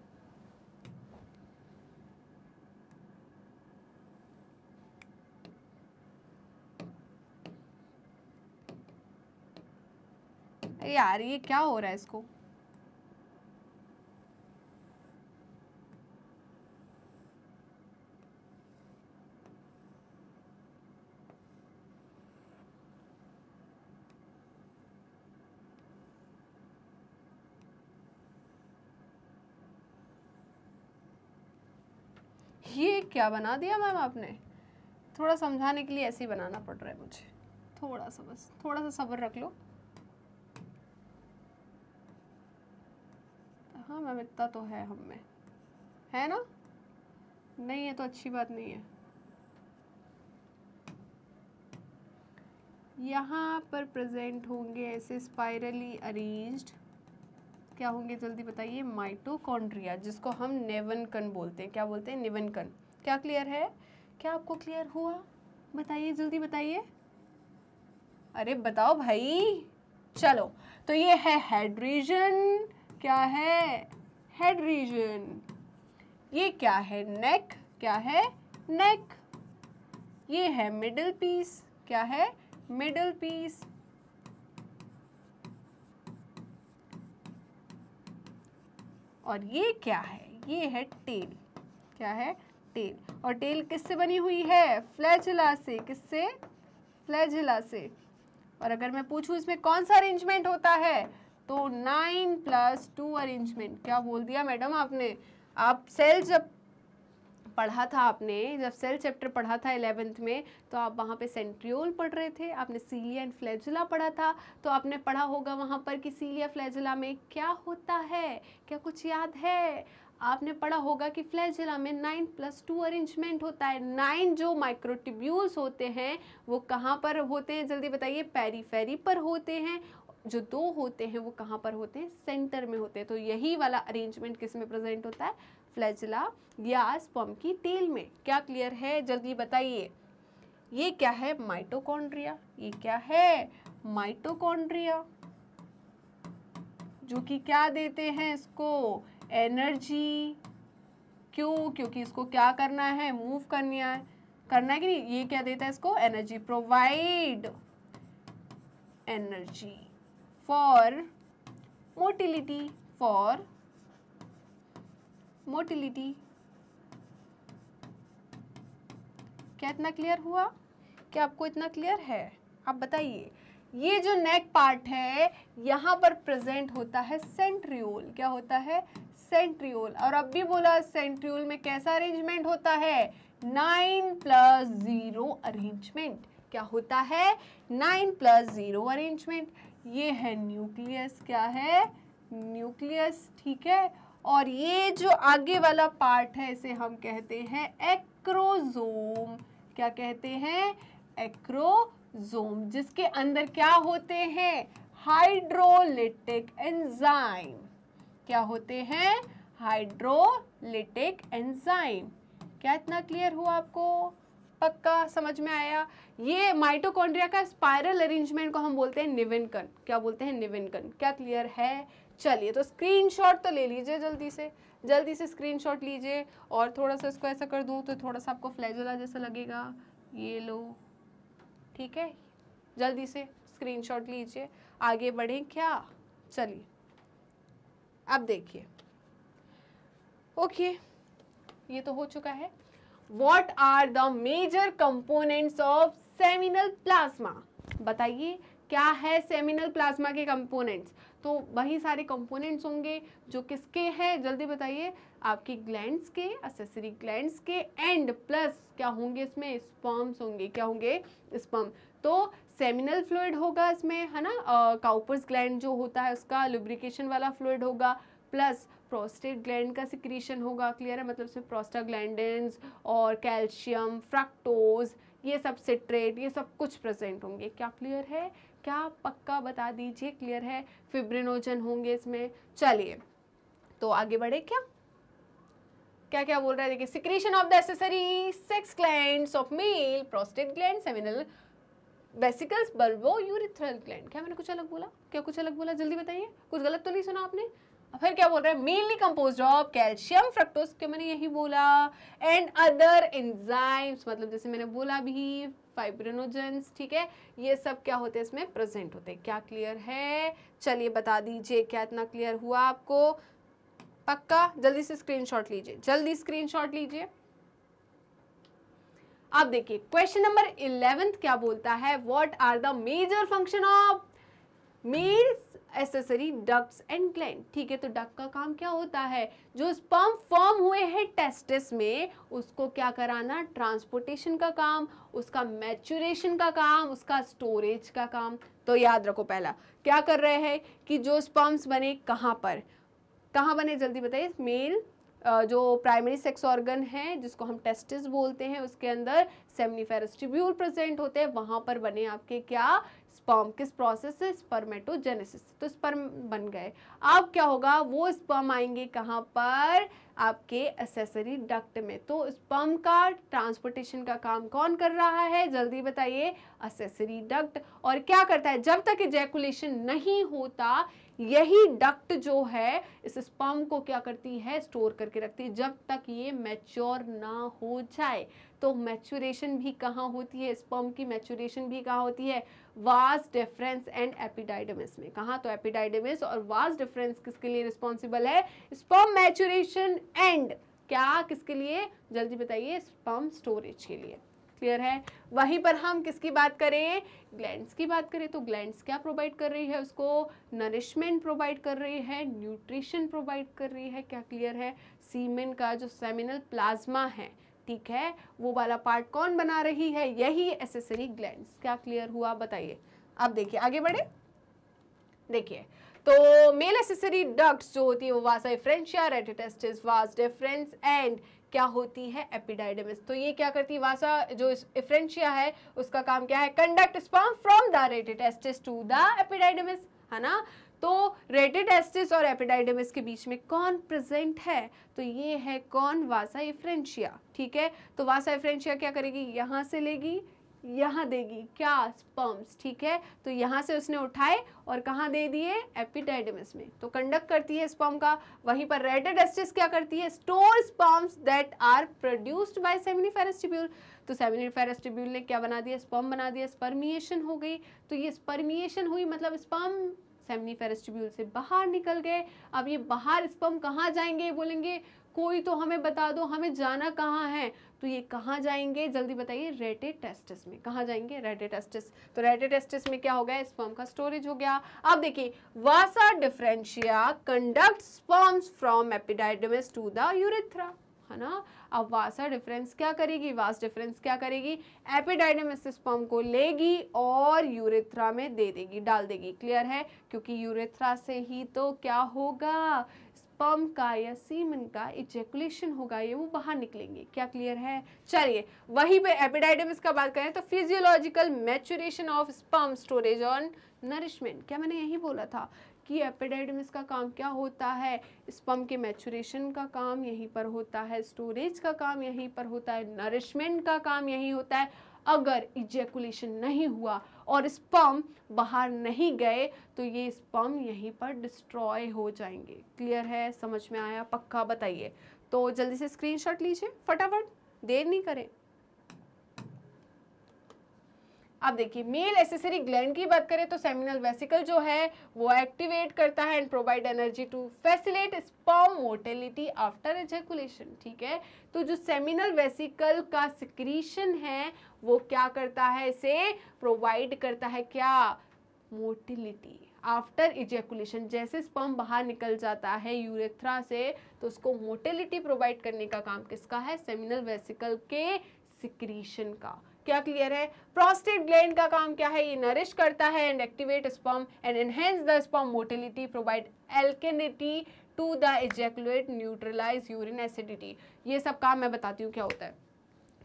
यार ये क्या हो रहा है इसको ये क्या बना दिया मैम आपने थोड़ा समझाने के लिए ऐसे ही बनाना पड़ रहा है मुझे थोड़ा सा बस थोड़ा सा सब्र रख लो हाँ मैम इतना तो है हम में है ना नहीं है तो अच्छी बात नहीं है यहाँ पर प्रेजेंट होंगे ऐसे स्पाइरली अरेंज्ड क्या होंगे जल्दी बताइए माइटोकॉन्ड्रिया जिसको हम नेवनकन बोलते हैं क्या बोलते हैं निवनकन क्या क्लियर है क्या आपको क्लियर हुआ बताइए जल्दी बताइए अरे बताओ भाई चलो तो ये है हेड रीजन क्या है हेड रीजन ये क्या है नेक क्या है नेक ये है मिडिल पीस क्या है मिडिल पीस और ये क्या है ये है टेल क्या है टेल और टेल किससे बनी हुई है फ्लैजिला से किससे फ्लैजिला से और अगर मैं पूछूं इसमें कौन सा अरेंजमेंट होता है तो नाइन प्लस टू अरेंजमेंट क्या बोल दिया मैडम आपने आप सेल जब पढ़ा था आपने जब सेल चैप्टर पढ़ा था एलेवेंथ में तो आप वहाँ पे सेंट्रियोल पढ़ रहे थे आपने सीलिया एंड फ्लैजुला पढ़ा था तो आपने पढ़ा होगा वहाँ पर कि सीलिया फ्लैजुला में क्या होता है क्या कुछ याद है आपने पढ़ा होगा कि फ्लैजिला में नाइन प्लस टू अरेंजमेंट होता है नाइन जो माइक्रोटिब्यूल्स होते हैं वो कहाँ पर होते हैं जल्दी बताइए पेरीफेरी पर होते हैं जो दो होते हैं वो कहाँ पर होते हैं सेंटर में होते हैं तो यही वाला अरेंजमेंट किस में प्रेजेंट होता है फ्लैजला या स्पम की टेल में क्या क्लियर है जल्दी बताइए ये क्या है माइटोकॉन्ड्रिया ये क्या है माइटोकॉन्ड्रिया जो कि क्या देते हैं इसको एनर्जी क्यों क्योंकि इसको क्या करना है मूव करना है करना है कि नहीं ये क्या देता है इसको energy provide energy for motility for motility क्या इतना क्लियर हुआ क्या आपको इतना क्लियर है आप बताइए ये जो नेक पार्ट है यहाँ पर प्रेजेंट होता है सेंट्रियोल क्या होता है सेंट्रियोल और अब भी बोला सेंट्रियोल में कैसा अरेंजमेंट होता है नाइन प्लस ज़ीरो अरेंजमेंट क्या होता है नाइन प्लस ज़ीरो अरेंजमेंट ये है न्यूक्लियस क्या है न्यूक्लियस ठीक है और ये जो आगे वाला पार्ट है इसे हम कहते हैं एक्रोजोम क्या कहते हैं एक्रोजोम जिसके अंदर क्या होते हैं हाइड्रोलिटिक एंजाइम क्या होते हैं हाइड्रोलिटिक एंजाइम क्या इतना क्लियर हुआ आपको पक्का समझ में आया ये माइटोकॉन्ड्रिया का स्पायरल अरेंजमेंट को हम बोलते हैं निविनकन क्या बोलते हैं निविनकन क्या क्लियर है चलिए तो स्क्रीनशॉट तो ले लीजिए जल्दी से जल्दी से स्क्रीनशॉट लीजिए और थोड़ा सा इसको ऐसा कर दूँ तो थोड़ा सा आपको फ्लैजला जैसा लगेगा ये लो ठीक है जल्दी से स्क्रीनशॉट लीजिए आगे बढ़ें क्या चलिए अब देखिए ओके ये तो हो चुका है what are the major components of seminal plasma बताइए क्या है सेमिनल प्लाज्मा के कंपोनेंट्स तो वही सारे कंपोनेंट्स होंगे जो किसके हैं जल्दी बताइए आपकी ग्लैंड्स के असेसरी ग्लैंड्स के एंड प्लस क्या होंगे इसमें स्पर्म्स होंगे क्या होंगे स्पम तो सेमिनल फ्लूड होगा इसमें है ना काउपर्स ग्लैंड जो होता है उसका लुब्रिकेशन वाला फ्लूड होगा प्लस प्रोस्टेट ग्लैंड का सिक्रीशन होगा क्लियर है मतलब इसमें प्रोस्टाग्लैंडेंस और कैल्शियम फ्रक्टोज ये सब सिट्रेट ये सब कुछ प्रेजेंट होंगे क्या क्लियर है क्या पक्का बता दीजिए क्लियर है फिब्रिनोजन होंगे इसमें चलिए तो आगे बढ़े क्या क्या क्या बोल रहा है देखिए secretion of the accessory sex gland of male prostate gland seminal vesicles bulbourethral gland क्या मैंने कुछ अलग बोला क्या कुछ अलग बोला जल्दी बताइए कुछ गलत तो नहीं सुना आपने फिर क्या बोल रहा है mainly compose of calcium fructose के मैंने यही बोला एंड अदर एंजाइम्स मतलब जैसे मैंने बोला भी फाइब्रिनोजेंस ठीक है ये सब क्या होते हैं इसमें प्रेजेंट होते हैं क्या क्लियर है चलिए बता दीजिए क्या इतना क्लियर हुआ आपको पक्का जल्दी से स्क्रीनशॉट लीजिए जल्दी स्क्रीनशॉट लीजिए आप देखिए क्वेश्चन नंबर इलेवेंथ क्या बोलता है what are the major function of male accessory ducts and gland ठीक है तो डक का काम क्या होता है जो स्पर्म फॉर्म हुए हैं टेस्टिस में उसको क्या कराना ट्रांसपोर्टेशन का काम उसका मैचुरेशन का काम उसका स्टोरेज का काम तो याद रखो पहला क्या कर रहे हैं कि जो स्पर्म्स बने कहाँ पर कहाँ बने जल्दी बताइए मेल जो प्राइमरी सेक्स ऑर्गन है जिसको हम टेस्टिस बोलते हैं उसके अंदर सेमनीफेरस ट्रिब्यूल प्रेजेंट होते हैं वहाँ पर बने आपके क्या स्पर्म किस प्रोसेस से स्पर्मेटोजेनेसिस तो स्पर्म बन गए अब क्या होगा वो स्पर्म आएंगे कहाँ पर आपके एसेसरी डक्ट में तो स्पर्म का ट्रांसपोर्टेशन का काम कौन कर रहा है जल्दी बताइए असेसरी डक्ट और क्या करता है जब तक इजैकुलेशन नहीं होता यही डक्ट जो है इस स्पर्म को क्या करती है स्टोर करके रखती है जब तक ये मैच्योर ना हो जाए तो मैच्योरेशन भी कहाँ होती है स्पर्म की मैच्योरेशन भी कहाँ होती है वास डिफरेंस एंड एपिडाइडमिस में कहा तो एपिडाइडमिस और वास डिफरेंस किसके लिए रिस्पॉन्सिबल है स्पम मैचुरेशन एंड क्या किसके लिए जल्दी बताइए स्पम स्टोरेज के लिए क्लियर है वहीं पर हम किसकी बात करें ग्लैंड्स की बात करें तो ग्लैंड्स क्या प्रोवाइड कर रही है उसको नरिशमेंट प्रोवाइड कर रही है न्यूट्रिशन प्रोवाइड कर रही है क्या क्लियर है सीमेन का जो सेमिनल प्लाज्मा है ठीक है वो वाला पार्ट कौन बना रही है यही एसेसरी ग्लैंड क्या क्लियर हुआ बताइए अब देखिए आगे बढ़े देखिए तो मेल एसेसरी डक्ट जो होती है वो vasa efferentia rete testis vas deferens and क्या होती है एपिडाइडमिस तो ये क्या करती है वासा जो इफ्रेंशिया है उसका काम क्या है conduct sperm from the rete testis to the epididymis है ना तो रेटिडास्टिस और एपिडाइडमिस के बीच में कौन प्रेजेंट है तो ये है कौन वासा इफ्रेंशिया ठीक है तो वासा इफ्रेंशिया क्या करेगी यहाँ से लेगी यहाँ देगी क्या स्पर्म्स ठीक है तो यहाँ से उसने उठाए और कहाँ दे दिए एपिडाइडमिस में तो कंडक्ट करती है स्पर्म का वहीं पर रेटेडस्टिस क्या करती है store sperms that are produced by seminiferous tubule तो सेमिनिफेरस ट्यूब्यूल ने क्या बना दिया स्पर्म बना दिया स्पर्मिएशन हो गई तो ये स्पर्मिएशन हुई मतलब स्पर्म सेमनी फेरेस्टिब्यूल से बाहर निकल गए अब ये बाहर स्पम कहाँ जाएंगे बोलेंगे कोई तो हमें बता दो हमें जाना कहाँ है तो ये कहाँ जाएंगे जल्दी बताइए रेटे टेस्टिस में कहाँ जाएंगे रेटे टेस्टिस तो रेटे टेस्टिस में क्या हो गया स्पर्म का स्टोरेज हो गया अब देखिए vasa deferentia conduct sperms from epididymis to the urethra है ना अब वासा डिफरेंस क्या करेगी वास डिफरेंस क्या करेगी एपिडाइडमिस स्पर्म को लेगी और यूरेथ्रा में दे देगी डाल देगी क्लियर है क्योंकि यूरेथ्रा से ही तो क्या होगा स्पर्म का या सीमन का इजेकुलेशन होगा ये वो बाहर निकलेंगे क्या क्लियर है चलिए वहीं पे एपिडाइडमिस का बात करें तो physiological maturation of sperm storage on nourishment क्या मैंने यही बोला था कि एपिडाइडमिस का काम क्या होता है स्पम के मैचुरेशन का काम यहीं पर होता है स्टोरेज का काम यहीं पर होता है नरिशमेंट का काम यहीं होता है अगर इजेकुलेशन नहीं हुआ और स्पम बाहर नहीं गए तो ये स्पम यहीं पर डिस्ट्रॉय हो जाएंगे क्लियर है समझ में आया पक्का बताइए तो जल्दी से स्क्रीनशॉट लीजिए फटाफट देर नहीं करें अब देखिए मेल एसेसरी ग्लैंड की बात करें तो सेमिनल वेसिकल जो है वो एक्टिवेट करता है and provide energy to facilitate sperm motility after ejaculation ठीक है तो जो सेमिनल वेसिकल का सिक्रीशन है वो क्या करता है इसे प्रोवाइड करता है क्या मोटिलिटी आफ्टर इजेकुलेशन जैसे स्पम बाहर निकल जाता है यूरेथ्रा से तो उसको मोटिलिटी प्रोवाइड करने का काम किसका है सेमिनल वेसिकल के सिक्रीशन का क्या क्लियर है प्रोस्टेट ग्लैंड का काम क्या है ये नरिश करता है and activate sperm and enhance the sperm motility provide alkalinity to the ejaculate neutralize urine acidity ये सब काम मैं बताती हूँ क्या होता है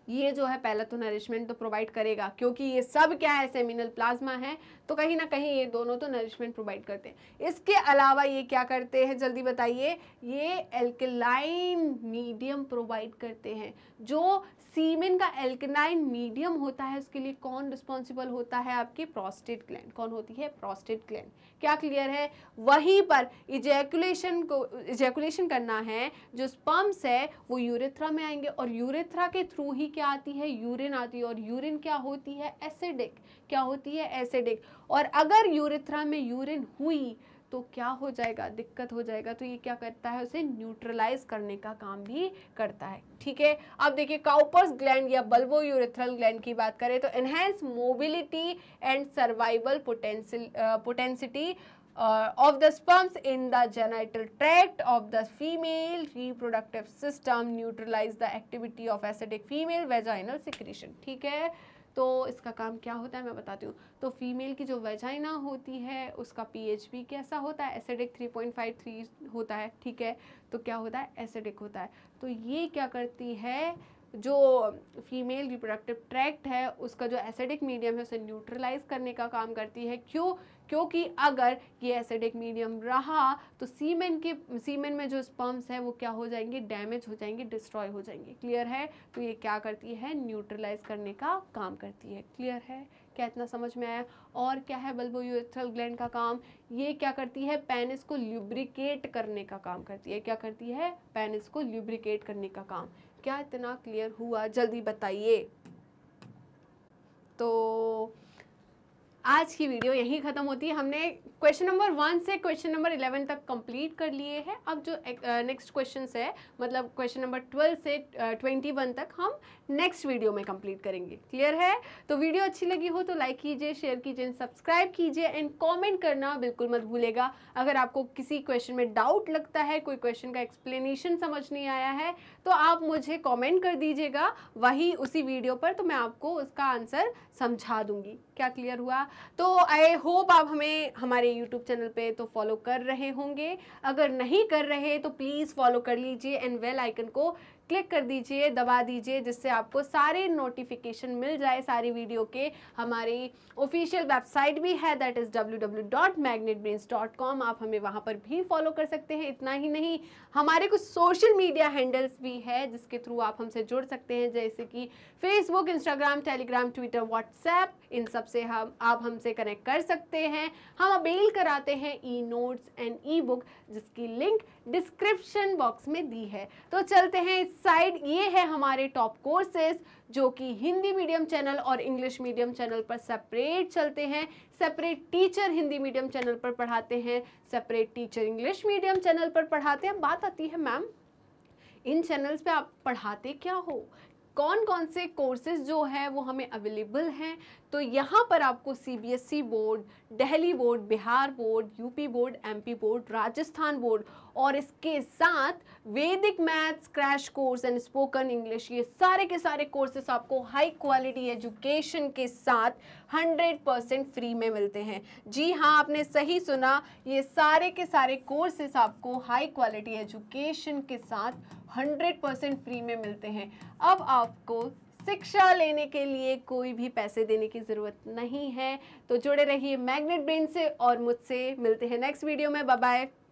ये जो है पहला तो नरिशमेंट तो प्रोवाइड करेगा क्योंकि ये सब क्या है सेमिनल प्लाज्मा है तो कहीं ना कहीं ये दोनों तो नरिशमेंट प्रोवाइड करते हैं इसके अलावा ये क्या करते हैं जल्दी बताइए ये एल्कलाइन मीडियम प्रोवाइड करते हैं जो सीमेन का एल्कलाइन मीडियम होता है उसके लिए कौन रिस्पॉन्सिबल होता है आपकी प्रोस्टेट ग्लैंड कौन होती है प्रोस्टेट ग्लैंड क्या क्लियर है वहीं पर इजैकुलेशन को इजैकुलेशन करना है जो स्पम्स है वो यूरेथ्रा में आएंगे और यूरेथ्रा के थ्रू ही क्या आती है यूरिन आती है और यूरिन क्या होती है एसिडिक क्या होती है एसिडिक और अगर यूरिथ्रा में यूरिन हुई तो क्या हो जाएगा दिक्कत हो जाएगा तो ये क्या करता है उसे न्यूट्रलाइज करने का काम भी करता है ठीक है अब देखिए काउपर्स ग्लैंड या बल्बो यूरेथ्रल ग्लैंड की बात करें तो enhance mobility and survival potential potency uh, of the sperms in the genital tract of the female reproductive system neutralize the activity of acidic female vaginal secretion ठीक है तो इसका काम क्या होता है मैं बताती हूँ तो फीमेल की जो वेजाइना होती है उसका पीएच भी कैसा होता है एसिडिक 3.53 होता है ठीक है तो क्या होता है एसिडिक होता है तो ये क्या करती है जो फीमेल रिप्रोडक्टिव ट्रैक्ट है उसका जो एसिडिक मीडियम है उसे न्यूट्रलाइज करने का काम करती है क्यों क्योंकि अगर ये एसिडिक मीडियम रहा तो सीमेन के सीमेन में जो स्पर्म्स हैं वो क्या हो जाएंगे डैमेज हो जाएंगे डिस्ट्रॉय हो जाएंगे क्लियर है तो ये क्या करती है न्यूट्रलाइज करने का काम करती है क्लियर है क्या इतना समझ में आया और क्या है बल्बो यूथल ग्लैंड का काम ये क्या करती है पेनिस को ल्यूब्रिकेट करने का काम करती है क्या करती है पेनिस को ल्यूब्रिकेट करने का काम क्या इतना क्लियर हुआ जल्दी बताइए तो आज की वीडियो यहीं ख़त्म होती है हमने क्वेश्चन नंबर वन से क्वेश्चन नंबर इलेवन तक कंप्लीट कर लिए हैं अब जो नेक्स्ट क्वेश्चन है मतलब क्वेश्चन नंबर ट्वेल्व से ट्वेंटी वन तक हम नेक्स्ट वीडियो में कंप्लीट करेंगे क्लियर है तो वीडियो अच्छी लगी हो तो लाइक कीजिए शेयर कीजिए सब्सक्राइब कीजिए एंड कॉमेंट करना बिल्कुल मत भूलेगा अगर आपको किसी क्वेश्चन में डाउट लगता है कोई क्वेश्चन का एक्सप्लेनेशन समझ नहीं आया है तो आप मुझे कॉमेंट कर दीजिएगा वही उसी वीडियो पर तो मैं आपको उसका आंसर समझा दूंगी क्या क्लियर हुआ तो आई होप आप हमें हमारे यूट्यूब चैनल पे तो फॉलो कर रहे होंगे अगर नहीं कर रहे तो प्लीज़ फॉलो कर लीजिए एंड वेल आइकन को क्लिक कर दीजिए दबा दीजिए जिससे आपको सारे नोटिफिकेशन मिल जाए सारी वीडियो के हमारी ऑफिशियल वेबसाइट भी है दैट इज़ डब्ल्यू आप हमें वहाँ पर भी फॉलो कर सकते हैं इतना ही नहीं हमारे कुछ सोशल मीडिया हैंडल्स भी है जिसके थ्रू आप हमसे जुड़ सकते हैं जैसे कि Facebook Instagram Telegram Twitter WhatsApp इन सब से हम आप हमसे कनेक्ट कर सकते हैं हम अवेल कराते हैं e notes and e book जिसकी लिंक डिस्क्रिप्शन बॉक्स में दी है तो चलते हैं इस साइड ये है हमारे टॉप कोर्सेस जो कि हिंदी मीडियम चैनल और इंग्लिश मीडियम चैनल पर सेपरेट चलते हैं separate teacher Hindi medium channel पर पढ़ाते हैं separate teacher English medium channel पर पढ़ाते हैं बात आती है मैम इन चैनल्स पे आप पढ़ाते क्या हो कौन कौन से कोर्सेज जो हैं वो हमें अवेलेबल हैं तो यहाँ पर आपको CBSE board Delhi board Bihar board UP board MP board Rajasthan board और इसके साथ वैदिक maths crash course and spoken English ये सारे के सारे कोर्सेस आपको हाई क्वालिटी एजुकेशन के साथ 100 परसेंट फ्री में मिलते हैं जी हाँ आपने सही सुना ये सारे के सारे कोर्सेस आपको हाई क्वालिटी एजुकेशन के साथ हंड्रेड परसेंट फ्री में मिलते हैं अब आपको शिक्षा लेने के लिए कोई भी पैसे देने की ज़रूरत नहीं है तो जुड़े रहिए मैग्नेट ब्रेन से और मुझसे मिलते हैं नेक्स्ट वीडियो में बाय